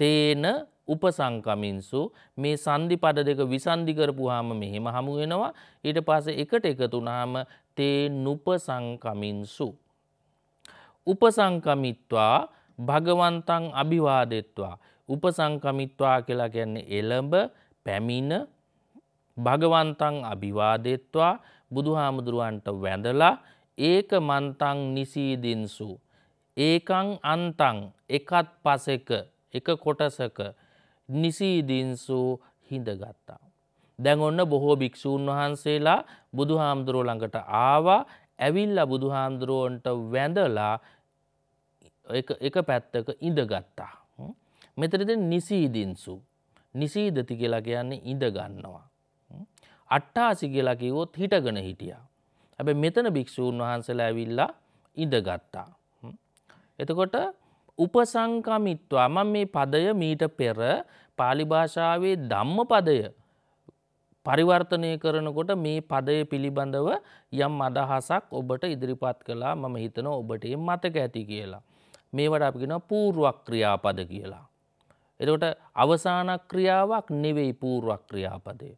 තේන උපසංකමින්සු මේ සන්ධිපද දෙක විසන්ධිකරපුහාම මෙහෙම හමුවෙනවා ඊට පස එකට එකතුනාම තේ නුපසංකමින්සු. උපසංකමිත්වා භගවන්තං අභිවාදෙත්වා. උපසංකමිත්වා කියලා කියන්නේ එළඹ පැමිණ භගවන්තං අභිවාදෙත්වා බුදුහාමුදුරුවන්ට වැඳලා ඒක මන්තං නිසීදින්සු. ඒකං අන්තං එකත් පසෙක එක කොටසක නිසීදින්සු හිඳගත්තා. දැන් ඔන්න බොහෝ භික්‍ෂූන් වහන්සේලා බුදු හාමුදුරුව ළඟට ආවා ඇවිල්ල බුදු හාමුදුරුවන්ට වැඳලා එක පැත්තක ඉඳගත්තා. මෙතරද නිසීදින්සු. නිසීදති කියලා කියන්නේ ඉඳගන්නවා. අට්ටාසි කියලා කිවොත් හිටගෙන හිටියා. ඇබ මෙතන භික්‍ෂූන් වහන්සලා ඇවිල්ලා ඉඳගත්තා. එතකොට උපසංකමිත්වා මම මේ පදය මීට පෙර පාලි භාෂාවේ ධම්ම පදය පරිවර්තනය කරනකොට මේ පදය පිළිබඳව යම් අදහසක් ඔබට ඉදිරිපත් කලා මම හිතන ඔබට මතක ඇති කියලා. මේවට අපිගෙන පූර්ුවක් ක්‍රියාපද කියලා. එතකොට අවසානක් ක්‍රියාවක් නෙවෙයි පූර්ුවක් ක්‍රියාපදය.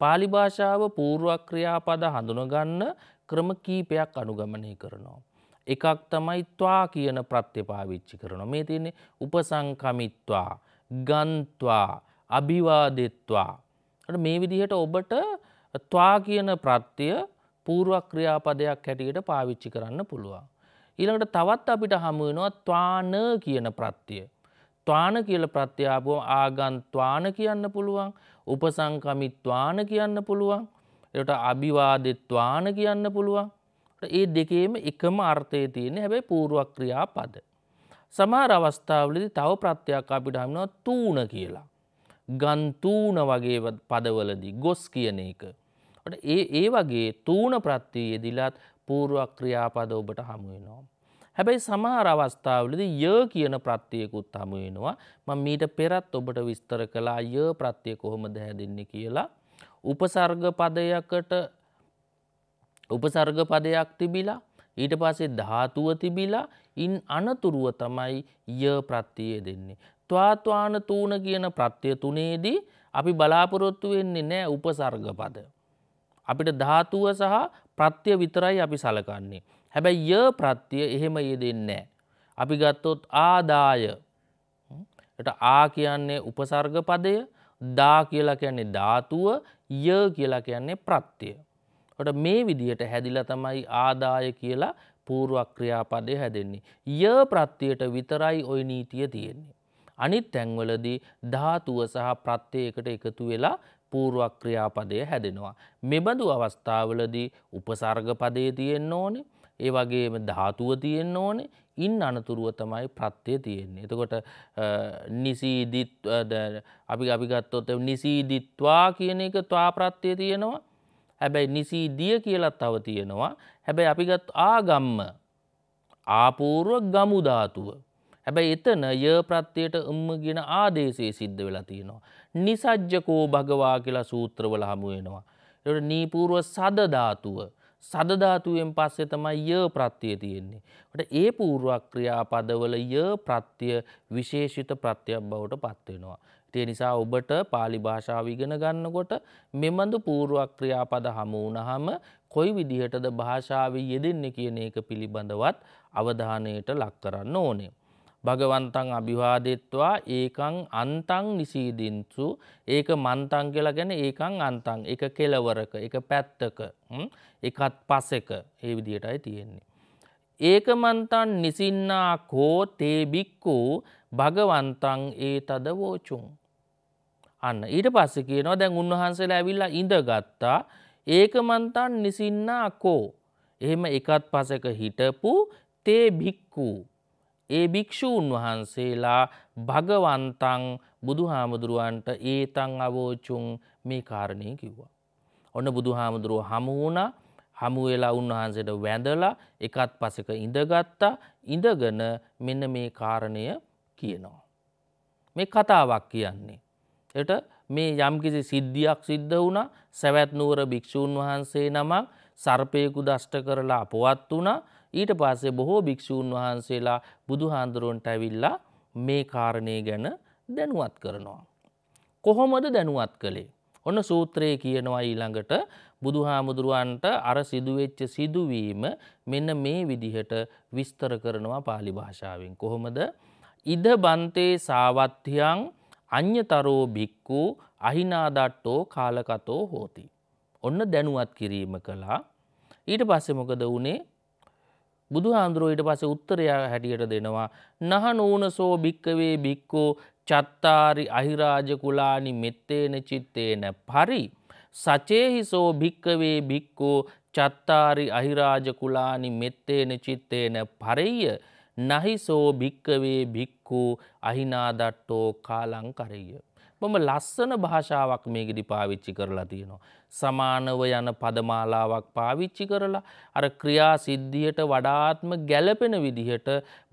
පාලිභාෂාව පූර්ුවක් ක්‍රියාපද හඳුනගන්න ක්‍රම කීපයක් අනුගමනය කරනවා. එකක් තමයි ත්වා කියන ප්‍රත්‍යපාවිච්චි කරනවා. මේ තියන්නේ උපසංකමිත්වා. ගන්ත්වා අභිවාදෙත්වා. මේ විදිහට ඔබට ත්වා කියන ප්‍රත්තිය පූර්වක්‍රියාපදයක් හැටියට පාවිච්චි කරන්න පුළුවන්. ඊළඟට තවත් අපිට හමුවෙනවා ත්වාන කියන ප්‍රත්තිය. ත්වාන කියල ප්‍රත්‍යාපෝ ආගන්ත්වාන කියන්න පුළුවන් උපසංකමිත්වාන කියන්න පුළුවන් එට අභිවාදෙත්වාන කියන්න පුළුවන් ඒ දෙකේම එකම අර්ථය තියෙන හැබැයි පූර්ුවක්‍රියා පද. සමහර අවස්ථාවලදි තව ප්‍රත්‍යයක් අපිට හමනවා තූන කියලා. ගන්තූන වගේ පදවලදි ගොස් කියන එක. ඒ ඒ වගේ තූන ප්‍රත්තියේදිලත් පූරුවක් ක්‍රියාපද ඔබට හමුවෙනවා. හැබැයි සමහර අවස්ථාවලද ය කියන ප්‍රත්තියකුත් හමුවෙනවා ම මීට පෙරත් ඔබට විස්තර කලා ය ප්‍රත්තිය කොහොම දැහැදන්න කියලා. උපසර්ග පදයකට උපසර්ග පදයක් තිබිලා ඊට පස්සේ ධාතුව තිබිලා ඉන් අනතුරුව තමයි ය ප්‍රත්තියේ දෙන්නේ. ත්වාත්වාන තූන කියන ප්‍රත්‍යය තුනේදී අපි බලාපොරොත්තු වෙන්නේ නෑ උපසර්ගපද. අපිට ධාතුව සහ ප්‍රත්‍ය විතරයි අපි සලකන්නේ. හැබැයි ය ප්‍රත්‍යය එහෙම යෙදෙන්නේ නෑ. අපි ගත්තොත් ආදාය ආ කියන්නේ උපසර්ගපදය දා කියලා කියන්නේ ධාතුව ය කියලා කියන්නේ ප්‍රත්‍යය. ට මේ විදිහට හැදිලා තමයි ආදාය කියලා පූර්ුවක් ක්‍රියාපදය හැදෙන්නේ. ය ප්‍රත්තියට විතරයි ඔය නීතිය තියෙන්නේ. අනිත් තැන්වලදී ධාතුව සහ ප්‍රත්්‍යයකට එකතු වෙලා පූර්ුවක් ක්‍රියාපදය හැදෙනවා. මෙබඳු අවස්ථාවලදී උපසර්ගපදය තියෙන්න්න ඕනේ ඒ වගේම ධාතුව තියෙන්න්න ඕනේ ඉන් අනතුරුව තමයි ප්‍රත්්‍යය තියෙන්නේ. එතකොට නිසීදිත් අපි අපිගත්තොත් නිසීදිත්වා කියන එක ත්වා ප්‍රත්්‍යය තියෙනවා හැබැයි නිසී දිය කියලත් තව තියෙනවා හැබැයි අපිගත් ආගම්ම ආපූර්ව ගමුධාතුව. හැබැයි එතන ය ප්‍රත්්‍යයට උම්ම ගෙන ආදේශයේ සිද්ධ වෙලා තියෙනවා. නිසජ්ජකෝ භගවා කියලා සූත්‍රවල හමුවෙනවා. එට නීපූර්ව සදධාතුව. සදධාතුවෙන් පස්සේ තමයි ය ප්‍රත්්‍යය තියෙන්නේ. ට ඒ පූර්වක් ක්‍රියාපදවල ය ප්‍රත්්‍යය විශේෂිත ප්‍රත්‍යයක් බවට පත්වෙනවා. ඒ නිසා ඔබට පාලි භාෂාව ඉගෙන ගන්නකොට මෙබඳු පූර්වක්‍රියාපද හමු වුණහම කොයි විදිහටද භාෂාවේ යෙදෙන්නේ කියන එක පිළිබඳවත් අවධානයට ලක් කරන්න ඕනේ. භගවන්තං අභිවාදෙත්වා ඒකං අන්තං නිසීදින්සු ඒක මන්තං කියලා ගැන ඒකං අන්තං එක කෙලවරක එක පැත්තක එකත් පසෙක ඒ විදිහටයි තියෙන්නේ. ඒක මන්තන් නිසින්නා කෝ තේබික්කෝ භගවන්තං ඒ තද වෝචුන්. අන්න ඊට පස්ස කියනවා දැන් උන්වහන්සේලා ඇවිල්ලා ඉඳගත්තා ඒකමන්තන් නිසින්නා කෝ. එහෙම එකත් පසක හිටපු තේ භික්කූ. ඒ භික්‍ෂූන් වහන්සේලා භගවන්තං බුදුහාමුදුරුවන්ට ඒතං අවෝචුන් මේ කාරණය කිව්වා. ඔන්න බුදුහාමුදුරුව හමුවුණ හමුවෙලා උන්වහන්සේට වැඳලා එකත් පසක ඉඳගත්තා ඉඳගන මෙන්න මේ කාරණය කියනවා. මේ කතාවක් කියන්නේ. එට මේ යම්කිසි සිද්ධියක් සිද්ධ වුණ සැවැත් නුවර භික්‍ෂූන් වහන්සේ නමක් සර්පයකු දෂ්ට කරලා අපවත් වුණ ඊට පස්සේ බොහෝ භික්‍ෂූන් වහන්සේලා බුදුහාන්දුරුවන්ට ඇවිල්ලා මේ කාරණය ගැන දැනුවත් කරනවා. කොහොමද දැනුවත් කළේ. ඔන්න සූත්‍රයේ කියනවා ඊළඟට බුදුහාමුදුරුවන්ට අර සිදුවෙච්ච සිදුවීම මෙන්න මේ විදිහට විස්තර කරනවා පාලි භාෂාවෙන්. කොහොමද ඉද බන්තේ සාවත්්‍යයන් අඤ්‍යතරෝ භික්කු අහිනාදට්ටෝ කාලකතෝ හෝති. ඔන්න දැනුවත් කිරීම කළා. ඊට පස්සෙ මොකද වනේ බුදු හාන්දුරුව ඊට පස උත්තරයා හැටියට දෙනවා. නහ නූනසෝ භික්කවේ බික්කෝ චත්තාරි අහිරාජකුලානි මෙත්තේන චිත්තේන පරි. සචේහිසෝ භික්කවේ බික්කෝ චත්තාරි අහිරාජකුලානි මෙත්තේන චිත්තේන පරෙය. නහිසෝ භික්කවේ භික්කූ අහිනාදට්ටෝ කාලංකරය. මම ලස්සන භාෂාවක් මේකෙදි පාවිච්චි කරලා තියෙනවා. සමානව යන පදමාලාවක් පාවිච්චි කරලා අර ක්‍රියා සිද්ධියට වඩාත්ම ගැලපෙන විදිහට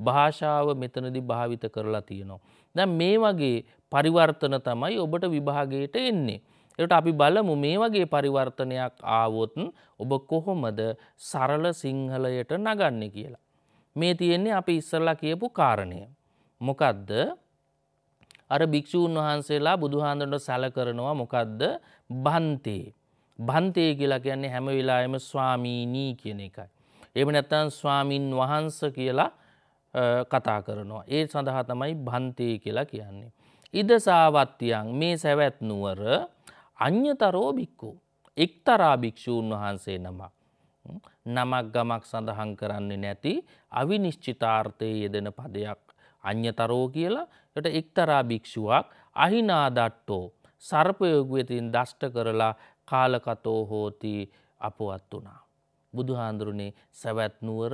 භාෂාව මෙතනදි භාවිත කරලා තියෙනවා. දැන් මේ වගේ පරිවර්තන තමයි ඔබට විභාගයට එන්නේ. ඒකට අපි බලමු මේ වගේ පරිවර්තනයක් ආවොත් ඔබ කොහොමද සරල සිංහලයට නගන්නේ කියලා. මේ තියෙන්නේ අපි ඉස්සරලා කියපු කාරණය. මොකද්ද? අර භික්ෂූන් වහන්සේලා බුදුහාඳුනට සැලකරනවා මොකද්ද? බන්තේ. බන්තේ කියලා කියන්නේ හැම වෙලාවෙම ස්වාමීනී කියන එකයි. එහෙම නැත්නම් ස්වාමින් වහන්සේ කියලා කතා කරනවා. ඒ සඳහා තමයි බන්තේ කියලා කියන්නේ. ඉදසාවත්තියන් මේ සැවැත් නුවර අඤ්‍යතරෝ භික්ඛු එක්තරා භික්ෂූන් වහන්සේ නමක් නමක් ගමක් සඳහන් කරන්නේ නැති අවිනිශ්චිතාර්ථය යෙදෙන පදයක් අඤ්‍යතරෝ කියලා යට එක්තරා භික්ෂුවක් අහිනාදට්ටෝ සර්පයෝගවෙතින් දෂ්ට කරලා කාලකතෝ හෝති අපවත් වනා. බුදුහාන්දුරුනේ සැවැත් නුවර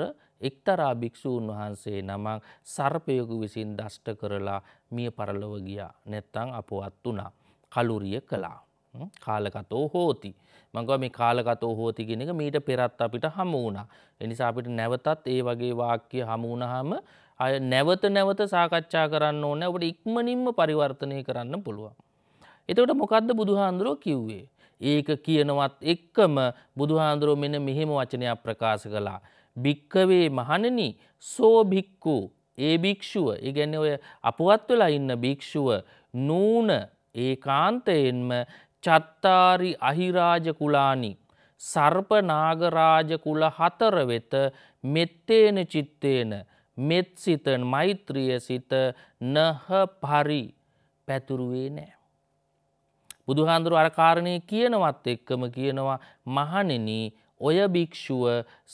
එක්තරා භික්‍ෂූන් වහන්සේ නමක් සර්පයකු විසින් දෂ්ට කරලා මිය පරලොව ගියා නැත්තං අපවත් වනා කලුරිය කලා. කාලකතෝ හෝති. මංගව මේ කාලකතෝ හෝති කෙනෙක මීට පෙරත් අපිට හමුවුණා. එනිසා අපිට නැවතත් ඒ වගේ වාක්‍ය හමුවුණහම අය නැවත නැවත සාකච්ඡා කරන්න ඕන ඔට ඉක්මනින්ම පරිවර්තනය කරන්න පුළුවන්. එතකට මොකක්ද බුදුහාන්දුරෝ කිව්වේ. ඒක කියනවත් එක්කම බුදුහාන්දුරෝ මෙන මෙහෙම වචනයක් ප්‍රකාශ කළා. භික්කවේ මහණෙන සෝ භික්කු ඒ භික්‍ෂුව ඒ ගැන ඔය අපවත් වෙලා ඉන්න භික්‍ෂුව නූන ඒ කාන්තයෙන්ම චත්තාරි අහිරාජ කුලානි සර්ප නාගරාජ කුල හතර වෙත මෙත්තේන චිත්තේන මෙත් සිතන් මෛත්‍රිය සිත නහ පරි පැතුරුවේ නෑ. බුදුහාන්දුරු අරකාරණය කියනවත් එක්කම කියනවා මහනෙන ඔය භික්‍ෂුව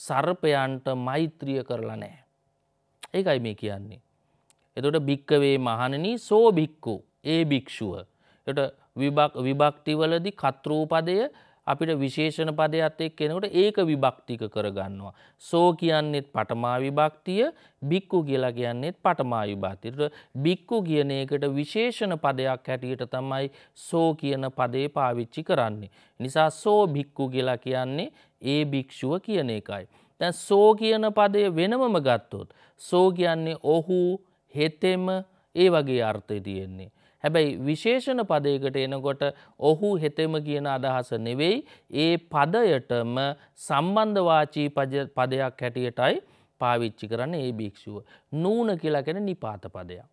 සර්පයන්ට මෛත්‍රිය කරලා නෑ. ඒකයි මේ කියන්නේ. එතොට භික්කවේ මහණනි සෝ භික්කු ඒ භික්‍ෂුව එට විභක්තිවලදි කත්‍රූපදය අපිට විශේෂණ පදයක්ත් එක් කෙනකට ඒක විභක්තික කරගන්නවා. සෝ කියන්නෙත් පටමා විභක්තිය බික්කු කියලා කියන්නෙත් පටමා විභාතිට බික්කු කියන එකට විශේෂණ පදයක් හැටියට තමයි සෝ කියන පදේ පාවිච්චි කරන්නේ. නිසා සෝ බික්කු කියලා කියන්නේ ඒ භික්‍ෂුව කියන එකයි. තැන් සෝ කියන පදය වෙනමම ගත්තොත්. සෝ කියන්නේ ඔහු හෙතෙම ඒ වගේ අර්ථය තියෙන්නේ. හැබැයි විශේෂණ පදයකට එනකොට ඔහු හෙතෙම කියන අදහස නෙවෙයි ඒ පදයටම සම්බන්ධවාචී පදයක් හැටියටයි පාවිච්චි කරන්න ඒ භික්‍ෂුව. නූන කියලා කෙන නිපාත පදයක්.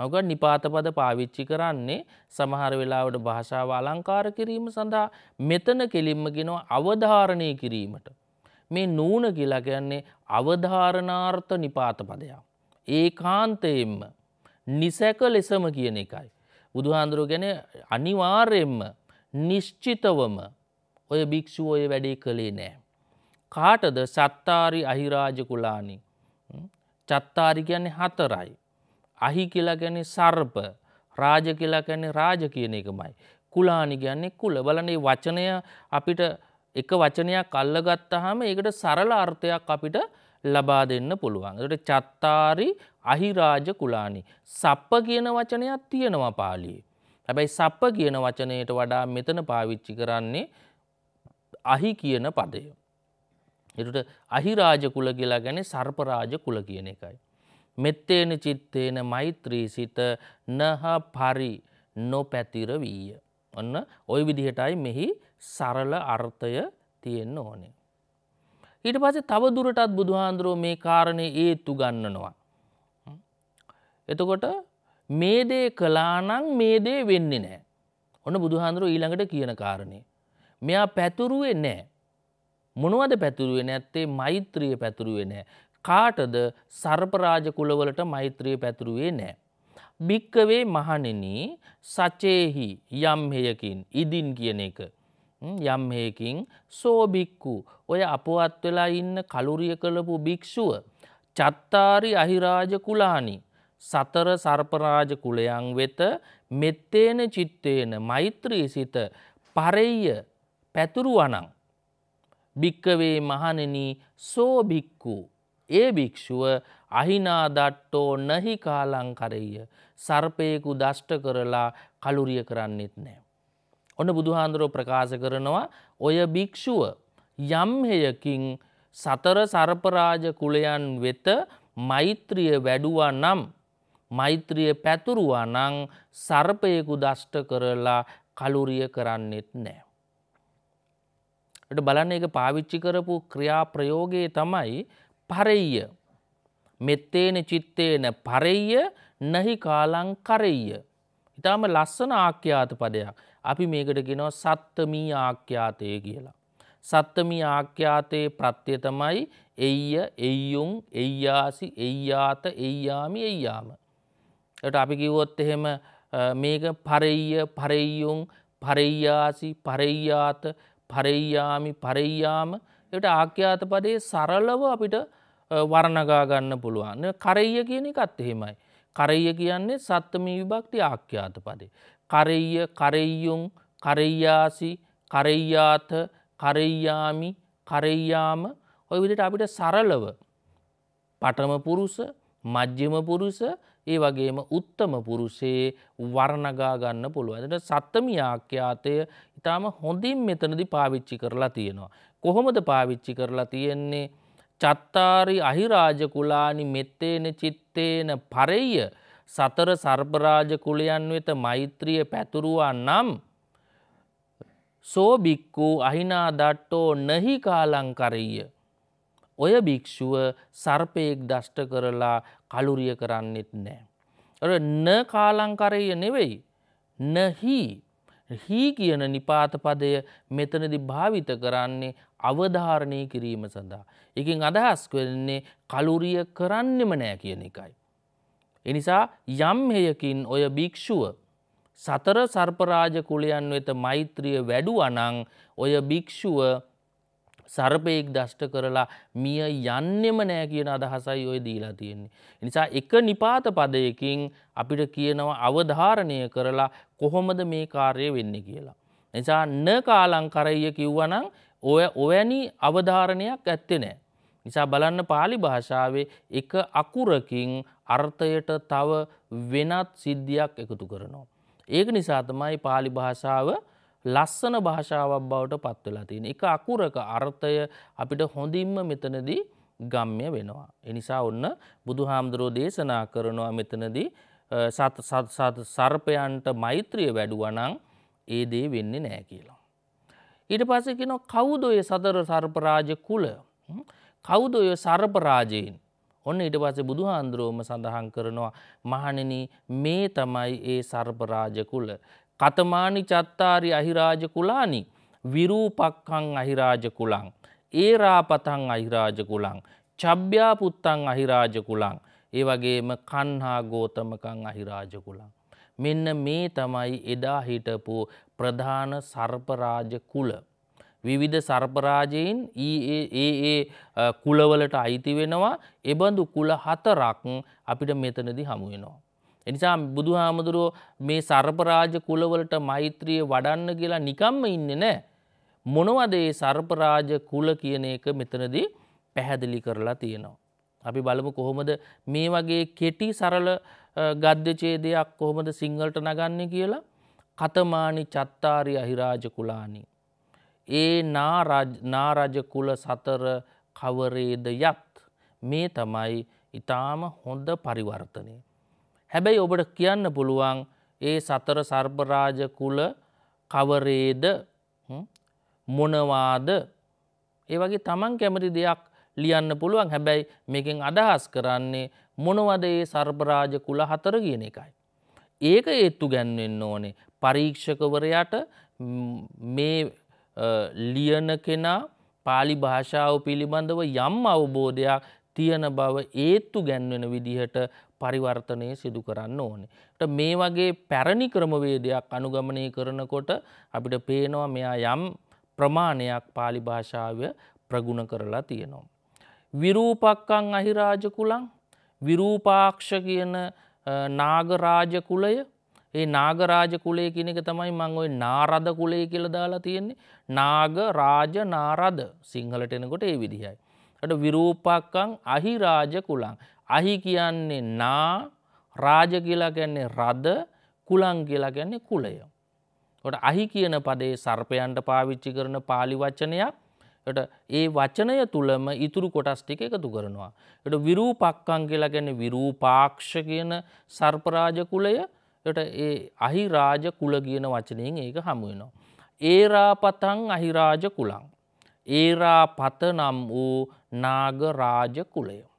මග නිපාතපද පාවිච්චි කරන්නේ සමහර වෙලාවට භාෂාව අලංකාර කිරීම සඳහා මෙතන කෙලින්මගෙනව අවධාරණය කිරීමට. මේ නූන කියලා කියන්නේ අවධාරණාර්ථ නිපාතපදයක්. ඒ කාන්තයෙන්ම නිසැක ලෙසම කියන එකයි. බුදුහාන්දුරුව ගැන අනිවාර්යෙන්ම නිශ්චිතවම ඔය භික්‍ෂුව ඔය වැඩේ කළේ නෑ. කාටද සත්තාරි අහිරාජකුලානි චත්තාරි ගැන හතරයි. අහි කියලා ගැන සර්ප රාජ කියලා ගැන්නේ රාජ කියන එකමයි. කුලානි ගැන්නේ කුල බලනේ වචනය අපිට එක වචනයක් අල්ලගත්තහම ඒකට සරල අර්ථයක් අපිට ලබා දෙන්න පුළුවන්. ට චත්තාරි අහිරාජ කුලානි. සප්ප කියන වචනයක් තියෙනවා පාලියේ. හැබැයි සප්ප කියන වචනයට වඩා මෙතන පාවිච්චි කරන්නේ අහි කියන පදය. එට අහිරාජ කුල කියලා ගැන සර්පරාජ කුල කියන එකයි. මෙත්තේන චිත්තේන මෛත්‍රී සිත නහ පරි නොපැතිර වීය. ඔන්න ඔය විදිහටයි මෙහි සරල අර්ථය තියෙන්න ඕනේ. ඊට පස තව දුරටත් බුදුහාන්දුරෝ මේ කාරණය ඒත්තු ගන්නනවා. එතකොට මේදේ කලානං මේදේ වෙන්නේ නෑ. ඔන්න බුදුහාන්දුරුව ඊළඟට කියන කාරණය. මෙයා පැතුරුවේ නෑ. මොනවද පැතුරුවේ නැත්තේ මෛත්‍රිය පැතුරුවේ නෑ. කාටද සර්පරාජ කුලවලට මෛත්‍රිය පැතුරුවේ නෑ. භික්කවේ මහණෙනි සචේහි යම් හේයකින් ඉදින් කියන එක. යම් හේකින් සෝභික්කු ඔය අපවත් වෙලා ඉන්න කළුරිය කළපු භික්‍ෂුව. චත්තාරි අහිරාජ කුලානි සතර සර්පරාජ කුලයන් වෙත මෙත්තේන චිත්තේන මෛත්‍රී සිත පරෙය පැතුරුවනං. භික්කවේ මහනෙන සෝභික්කු. ඒ භික්‍ෂුව අහිනාදට්ටෝ නහි කාලං කරෙය. සර්පයකු දෂ්ට කරලා කළුරිය කරන්නෙත් නෑ. ඔන්න බුදුහාන්දුරෝ ප්‍රකාශ කරනවා ඔය භික්‍ෂුව යම්හෙයකින් සතර සරපරාජ කුලයන් වෙත මෛත්‍රිය වැඩුවා නම් මෛත්‍රිය පැතුරුවා නං සර්පයකු දෂ්ට කරලා කලුරිය කරන්නෙත් නෑ. බලන්න එක පාවිච්චි කරපු ක්‍රියා ප්‍රයෝගයේ තමයි පරෙය මෙත්තේන චිත්තේන පරෙය නහි කාලං කරෙය. ඉතාම ලස්සන ආක්‍යාත පදයක් අපි මේකට ගෙනව සත්තමී ආක්‍යාතය කියලා. සත්තමී ආක්‍යාතයේ ප්‍රත්‍ය තමයි එයිය එයියුම් එයියාසි එයියාත එයියාමි එයියාම. ට අපි කිවොත් එහෙම මේක පරෙය පරෙයියුම් පරෙයාසි පරෙයාත පරෙයාමි පරෙයාම එට ආක්‍යාත පදේ සරලව අපිට වරණගා ගන්න පුළුවන් කරෙය කියන එකත් එහෙමයි. කරය කියන්නේ සත්තම විභක්ති ආක්‍යාත පදේ. කරෙය කරෙයුම් කරයාසි කරයාත කරයාමි කරයාම ඔය විදිට අපිට සරලව පටම පුරුස මජ්‍යම පුරුස ඒ වගේම උත්තම පුරුසේ වරණගා ගන්න පුළුව. ඇට සත්තමියාක්‍යාතය ඉතාම හොඳින් මෙතනදි පාවිච්චි කරලා තියෙනවා. කොහොමද පාවිච්චි කරලා තියෙන්නේ චත්තාරි අහිරාජකුලානි මෙත්තේන චිත්තේන පරෙය සතර සර්පරාජකුලයන් වෙත මෛත්‍රිය පැතුරුවන් නම් සෝභික්කු අහිනා දට්ටෝ නහි කාලංකරීය. ඔය භික්‍ෂුව සර්පයෙක් දෂ්ට කරලා කළුරිය කරන්නෙත් නෑ. න කාලංකරය නෙවෙයි නහි හි කියන නිපාත පදය මෙතනදි භාවිත කරන්නේ අවධාරණය කිරීම සඳහා. එකින් අදහස් වෙන්නේ කලුරිය කරන්නෙම නෑ කියන එකයි. එනිසා යම් හෙයකින් ඔය භික්‍ෂුව සතර සර්පරාජ කුලයන් වෙත මෛත්‍රිය වැඩුවනං ඔය භික්‍ෂුව සර්පයෙක් දෂ්ට කරලා මිය යන්නෙම නෑ කියන අදහසයි ඔය දීලා තියෙන්නේ. නිසා එක නිපාත පදයකින් අපිට කියනවා අවධාරණය කරලා කොහොමද මේ කාර්ය වෙන්න කියලා. නිසා න කාලංකරය කිව්වනම් ඔය ඔවැනි අවධාරණයක් ඇත්තේ නෑ. නිසා බලන්න පාලි භාෂාවේ එක අකුරකින් අර්ථයට තව වෙනත් සිද්ධියක් එකතු කරනවා. ඒක නිසා තමයි පාලි භාෂාව ලස්සන භාෂාවක් බවට පත්වෙලා තියෙන. එක අකුරක අර්ථය අපිට හොඳින්ම මෙතනදී ගම්ය වෙනවා. එනිසා ඔන්න බුදුහාමුදුරෝ දේශනා කරනවා මෙතනදී සර්පයන්ට මෛත්‍රිය වැඩුවනං ඒ දේ වෙන්නේ නෑ කියලා. ඊට පස්ස කෙන කවුද ඔය සතර සර්පරාජ කුල කවුද ඔය සර්පරාජයෙන් ඔන්න ඉට පස්සේ බුදුහාන්දුරුවම සඳහන් කරනවා මහණෙන මේ තමයි ඒ සර්පරාජ කුල කතමානි චත්තාරි අහිරාජ කුලානි විරූපක්කං අහිරාජ කුලං. ඒරාපතන් අහිරාජ කුලං. චබ්්‍යාපුත්තන් අහිරාජ කුලං. ඒ වගේම කන්හා ගෝතමකං අහිරාජ කුලං. මෙන්න මේ තමයි එදා හිටපු ප්‍රධාන සර්පරාජ කුල. විවිධ සර්පරාජයෙන් ඒ ඒ කුලවලට අයිති වෙනවා එබඳු කුල හතරක් අපිට මෙතනදි හමුවෙනවා. එනිසා බුදුහාමුදුරුවෝ මේ සර්පරාජ කුලවලට මෛත්‍රිය වඩන්න කියලා නිකම්ම ඉන්නේ නෑ. මොනවද ඒ සර්පරාජ කුල කියන එක මෙතනදී පැහැදිලි කරලා තියෙනවා. අපි බලමු කොහොමද මේ වගේ කෙටි සරල ගද්‍යචේදයක් කොහොමද සිංහලට නගන්නේ කියලා කතමානි චත්තාරි අහිරාජ කුලානි. ඒ නාරජ කුල සතර කවරේද යත් මේ තමයි ඉතාම හොඳ පරිවර්තනය. හැබැයි ඔබට කියන්න පුළුවන් ඒ සතර සර්පරාජ කුල කවරේද මොනවාද ඒ වගේ තමන් කැමති දෙයක් ලියන්න පුළුවන් හැබැයි මේකෙන් අදහස් කරන්නේ මොනවද ඒ සර්පරාජ කුල හතර කියන එකයි. ඒක ඒත්තු ගැන්වෙන්න ඕනේ පරීක්ෂකවරයට මේ ලියන කෙනා පාලි භාෂාව පිළිබඳව යම් අවබෝධයක් තියෙන බව ඒත්තු ගැන්වෙන විදිහට පරිවර්තනය සිදු කරන්න ඕනේ. මේ වගේ පැරණි ක්‍රමවේදයක් අනුගමනය කරනකොට අපිට පේනවා මෙයා යම් ප්‍රමාණයක් පාලි භාෂාව ප්‍රගුණ කරලා තියෙනවා. විරූපක්කං අහිරාජකුලං විරූපාක්ෂ කියන නාගරාජකුලය ඒ නාගරාජකුලය කියන එක තමයි මං ඔය නාරද කුලේ කියලා දාලා තියෙන්නේ නාග රාජ නාරද සිංහලට එනකොට ඒ විදිහයි. ට විරූපක්කං අහිරාජ කුලං අහි කියන්නේ නා රාජ කියලා කියන්නේ රද කුලං කියලා කියන්නේ කුලය. ට අහි කියන පදේ සර්පයන්ට පාවිච්චි කරන පාලි වචනයක් ට ඒ වචනය තුළම ඉතුරු කොටස් ටික එකතු කරනවා. ට විරූපක්කං කියලා ගැන විරූපාක්ෂ කියන සර්පරාජ කුලය ට ඒ අහිරාජ කුල කියන වචනයෙන් ඒක හමුවෙනවා. ඒරාපතන් අහිරාජ කුලං. ඒරාපත නම් වූ නාගරාජ කුලයෝ.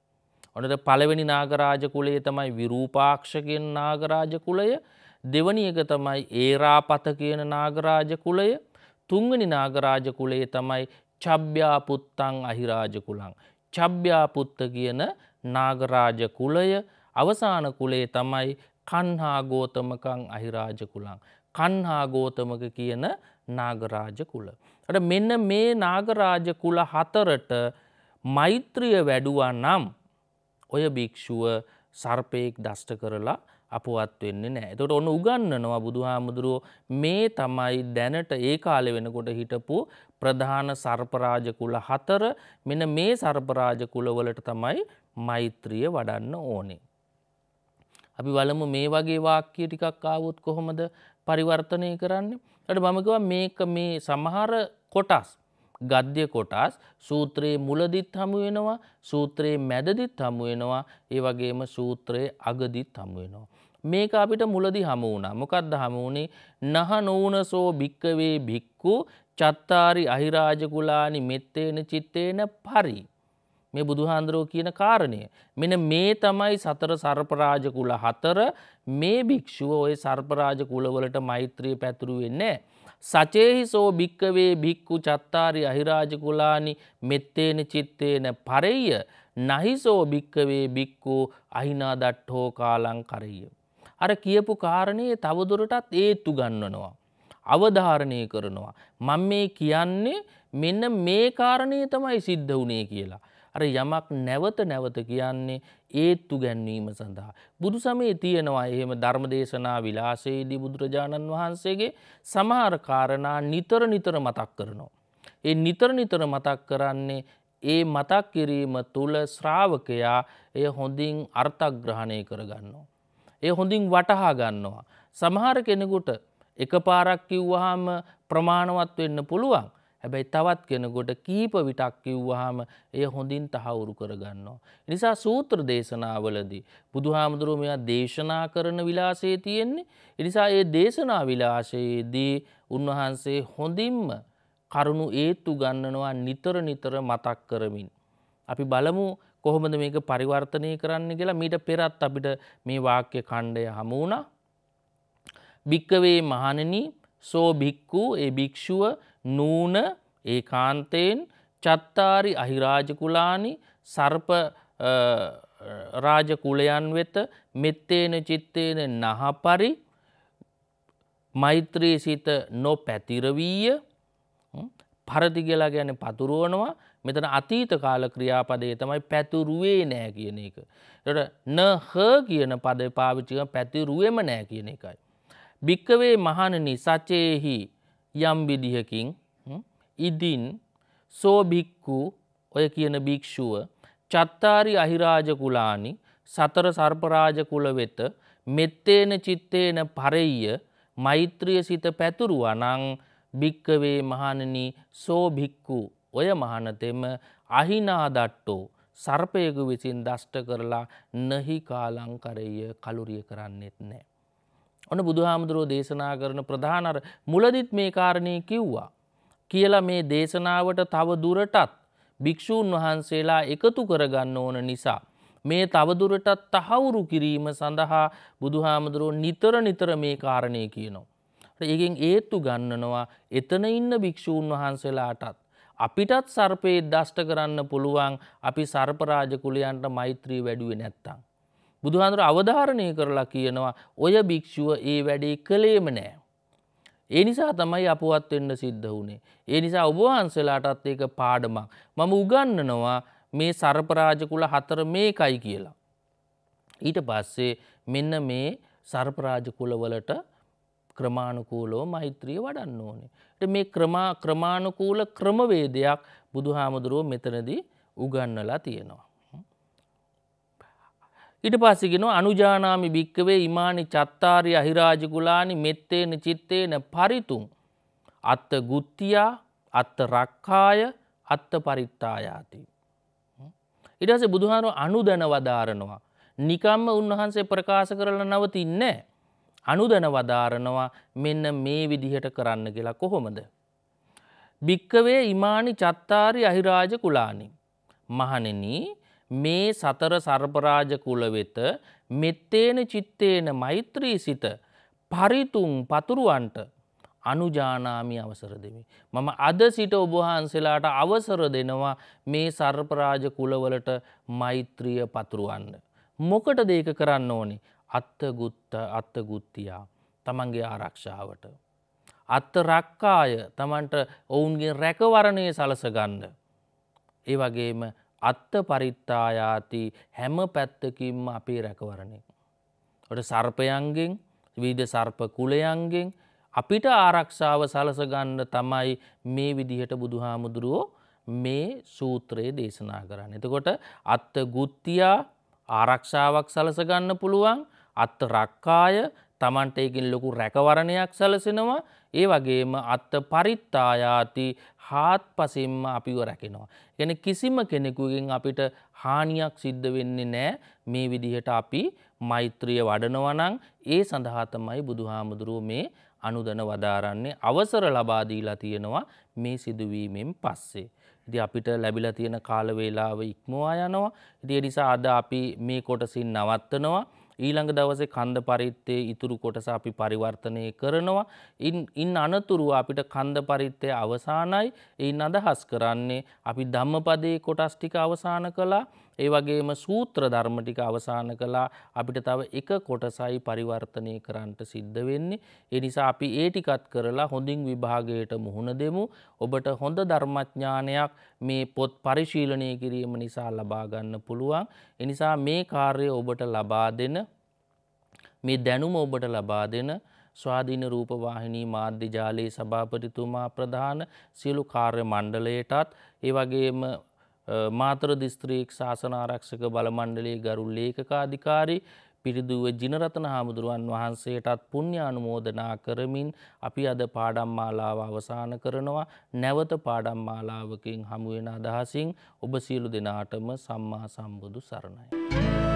ඔනට පළවෙනි නාගරාජ කුලයේ තමයි විරූපාක්ෂකෙන් නාගරාජ කුලය දෙවනියක තමයි ඒරාපත කියන නාගරාජ කුලය තුන්වනි නාගරාජ කුලයේ තමයි චබ්‍යාපුත්තං අහිරාජ කුලං. චබ්‍යාපුත්ත කියන නාගරාජ කුලය අවසාන කුලේ තමයි කන්හා ගෝතමකං අහිරාජ කුලං. කන්හා ගෝතමක කියන නාගරාජ කුල. ට මෙන්න මේ නාගරාජ කුල හතරට මෛත්‍රිය වැඩුවන් නම් ඔය භික්‍ෂුව සර්පයෙක් දෂ්ට කරලා අපවත් වෙන්නේ නෑ. එතකොට ඔන්න උගන්වනවා බුදුහාමුදුරුවෝ මේ තමයි දැනට ඒ කාලේ වෙනකොට හිටපු ප්‍රධාන සර්පරාජ කුල හතර මෙන්න මේ සර්පරාජ කුලවලට තමයි මෛත්‍රිය වඩන්න ඕනේ. අපි බලමු මේ වගේ වාක්‍ය ටිකක් ආවොත් කොහොමද පරිවර්තනය කරන්නේ? ඊට මම කිව්වා මේක මේ සමහර කොටස් ගද්‍ය කොටස් සූත්‍රයේ මුලදිත් හමුවෙනවා සූත්‍රයේ මැදදිත් හමුවෙනවා ඒ වගේම සූත්‍රයේ අගදිත් හමුවෙනවා. මේක අපිට මුලදි හමු වුණා මොකක්ද හමුුණේ නහ නොවනසෝ භික්කවේ භික්කු චත්තාරි අහිරාජකුලානි මෙත්තේන චිත්තේන පරි. මේ බුදුහාන්දුරෝ කියන කාරණය. මෙන මේ තමයි සතර සර්පරාජකුල හතර මේ භික්‍ෂුව ඔය සර්පරාජ කුලවලට මෛත්‍රී පැතුරුවෙන්නේ. සචේහිසෝ භික්කවේ භික්කු චත්තාරි අහිරාජකුලානි මෙත්තේන චිත්තේන පරෙය නහිසෝ භික්කවේ භික්කු අහිනා දට්හෝ කාලං කරය. අර කියපු කාරණයේ තවදුරටත් ඒත්තු ගන්නනවා. අවධාරණය කරනවා. මං මේ කියන්නේ මෙන්න මේ කාරණය තමයි සිද්ධ වනේ කියලා. අර යමක් නැවත නැවත කියන්නේ ඒත්තු ගැන්වීම සඳහා. බුදු සමේ තියෙනවා එහෙම ධර්මදේශනා විලාසයේදී බුදුරජාණන් වහන්සේගේ සමහර කාරණා නිතර නිතර මතක් කරනවා. ඒ නිතර නිතර මතක් කරන්නේ ඒ මතක් කිරීම තුළ ශ්‍රාවකයා එය හොඳින් අර්ථග්‍රහණය කරගන්නවා. ඒ හොඳින් වටහා ගන්නවා. සමහර කෙනෙකුට එක පාරක් කිව්වහම ප්‍රමාණවත් වෙන්න පුළුවන්. හැබැයි තවත් කෙනකොට කීප විටක් කිව්වහම එය හොඳින් තහවුරු කරගන්නවා. නිසා සූත්‍ර දේශනාවලදී බුදුහාමුදුරුව මෙයා දේශනා කරන විලාසේ තියෙන්නේ. එනිසා ඒ දේශනා විලාශයේදී උන්වහන්සේ හොඳින්ම කරුණු ඒත්තු ගන්නනවා නිතර නිතර මතක් කරමින්. අපි බලමු කොහොමද මේක පරිවර්තනය කරන්න කියලා මීට පෙරත් අපිට මේ වාක්‍ය කණ්ඩය හමුණා. භික්කවේ මහණනි සෝ භික්කු ඒ භික්‍ෂුව නූන ඒ කාන්තයෙන් චත්තාරි අහිරාජකුලානි සර්ප රාජකුලයන් වෙත මෙත්තේන චිත්තේන නහපරි මෛත්‍රී සිත නොපැතිරවීය පරදි කියලා ගැන පතුරුවනවා මෙතන අතීත කාල ක්‍රියාපදේ තමයි පැතුරුවේ නෑ කියන එක. එට නහ කියන පද පාවිච්චික පැතිරුවෙම නෑ කියන එකයි. භික්කවේ මහණනි සචයහි යම් විදිහකින් ඉදින් සෝභික්කු ඔය කියන භික්‍ෂුව චත්තාරි අහිරාජකුලානි සතර සර්පරාජකුල වෙත මෙත්තේන චිත්තේන පරෙය මෛත්‍රිය සිත පැතුරුව නං භික්කවේ මහණනි සෝභික්කු ඔය මහනතෙම අහිනාදට්ටෝ සර්පයකු විසින් දෂ්ට කරලා නහි කාලංකරය කළුරිය කරන්නෙත් නෑ. ඔන්න බුදුහාමුදුරුව දේශනා කරන ප්‍රධානර මුලදිත් මේ කාරණය කිව්වා. කියලා මේ දේශනාවට තව දුරටත් භික්‍ෂූන් වහන්සේලා එකතු කරගන්න ඕන නිසා. මේ තවදුරටත් තහවුරු කිරීම සඳහා බුදුහාමුදුරුව නිතර නිතර මේ කාරණය කියනවා. ඒගෙන් ඒත්තු ගන්නනවා එතන ඉන්න භික්‍ෂූන් වහන්සේලාටත්. අපිටත් සර්පයේ දෂ්ට කරන්න පුළුවන් අපි සර්පරාජකුලයන්ට මෛත්‍රී වැඩුවේ නැත්තං. බුදුහාඳුර අවධාරණය කරලා කියනවා ඔය භික්‍ෂුව ඒ වැඩේ කළේම නෑ. ඒ නිසා තමයි අපවත් වෙන්න සිද්ධ වුණේ. ඒ නිසා ඔබවහන්සලාටත් ඒක පාඩමක්. මම උගන්නනවා මේ සරපරාජකුල හතර මේකයි කියලා. ඊට පස්සේ මෙන්න මේ සර්පරාජකුලවලට ක්‍රමාණුකූලෝ මෛත්‍රිය වඩන්න ඕනේ. මේ ක්‍රමා ක්‍රමාණුකූල ක්‍රමවේදයක් බුදුහාමුදුරුව මෙතනදී උගන්නලා තියෙනවා. ඉට පස්සගෙන අනුජානාමි භික්කවේ ඉමානි චත්තාරය අහිරාජකුලානි මෙත්තේන චිත්තේන පරිතුම්. අත්ත ගුත්තියා අත්ත රක්කාය අත්ත පරිත්තායාති. ඉඩස බුදුහාරු අනුදැන වදාරනවා. නිකම්ම උන්වහන්සේ ප්‍රකාශ කරල නවතින්නේ. අනුදැන වදාරනවා මෙන්න මේ විදිහට කරන්න කියලා කොහොමද. භික්කවේ ඉමානි චත්තාරි අහිරාජ කුලානි. මහනෙනී මේ සතර සර්පරාජ කුල වෙත මෙත්තේන චිත්තේන මෛත්‍රී සිත පරිතුන් පතුරුවන්ට අනුජානාමි අවසර දෙමි. මම අද සිට ඔබහන්සෙලාට අවසර දෙනවා මේ සර්පරාජ කුලවලට මෛත්‍රිය පතුරුවන්න. මොකට දේක කරන්න ඕනි අත්තගුත්ත අත්තගුත්තියා තමන්ගේ ආරක්ෂාවට. අත්ත රක්කාය තමන්ට ඔවුන්ගේ රැකවරණය සලසගන්න. ඒ වගේම අත්ත පරිත්තායාති හැම පැත්තකින්ම අපේ රැකවරණය. ට සර්පයන්ගෙන් විද සර්ප කුලයන්ගෙන් අපිට ආරක්ෂාව සලසගන්න තමයි මේ විදිහට බුදුහාමුදුරුවෝ මේ සූත්‍රයේ දේශනා කරන්න. එතකොට අත්ත ගුත්තියා ආරක්ෂාවක් සලසගන්න පුළුවන් අත්ත රක්කාය තමන්ට ඒකින් ලොකු රැකවරණයක් සලසෙනවා ඒ වගේම අත්ත පරිත්තායාති හාත් පසිම්ම අපිව රැකෙනවා. ගැන කිසිම කෙනෙකුගෙන් අපිට හානියක් සිද්ධ වෙන්නේ නෑ මේ විදිහට අපි මෛත්‍රිය වඩනවනං ඒ සඳහාතමයි බුදුහාමුදුරුව මේ අනුදන වදාරන්නේ අවසර ලබාදීලා තියෙනවා මේ සිදුවීමෙන් පස්සේ. ඉති අපිට ලැබිලා තියෙන කාලවේලාව ඉක්මවා යනවා. ඉදිය නිසා අද අපි මේ කොටසින් නවත්තනවා. ඊළඟ දවසේ කන්ද පරිත්තේ ඉතුරු කොටස අපි පරිවර්තනය කරනවා. ඉන් අනතුරුව අපිට කන්ද පරිත්තය අවසානයි එයින් අදහස් කරන්නේ අපි ධම්මපදයේ කොටස් ටික අවසාන කළා ඒ වගේම සූත්‍ර ධර්ම ටික අවසන් කළා අපිට තව එක කොටසයි පරිවර්තනය කරන්නට සිද්ධ වෙන්නේ. ඒ නිසා අපි ඒ ටිකත් කරලා හොඳින් විභාගයට මුහුණ දෙමු. ඔබට හොඳ ධර්මඥානයක් මේ පොත් පරිශීලනය කිරීම නිසා ලබා ගන්න පුළුවන්. ඒ නිසා මේ කාර්යය ඔබට ලබා දෙන මේ දැනුම ඔබට ලබා දෙන ස්වාධීන රූපවාහිනී මාධ්‍ය ජාලයේ සභාපතිතුමා ප්‍රධාන සියලු කාර්ය මණ්ඩලයටත් ඒ වගේම මාතර දිස්ත්‍රීක් ශාසන ආරක්ෂක බලමණ්ඩලයේ ගරු ලේඛකාධිකාරී පිරිදුව ජිනරතන හාමුදුරුවන් වහන්සේටත් පුණ්‍යානුමෝදනා කරමින් අපි අද පාඩම් මාලාව අවසන් කරනවා නැවත පාඩම් මාලාවකින් හමු වෙන අදහසින් ඔබ සියලු දෙනාටම සම්මා සම්බුදු සරණයි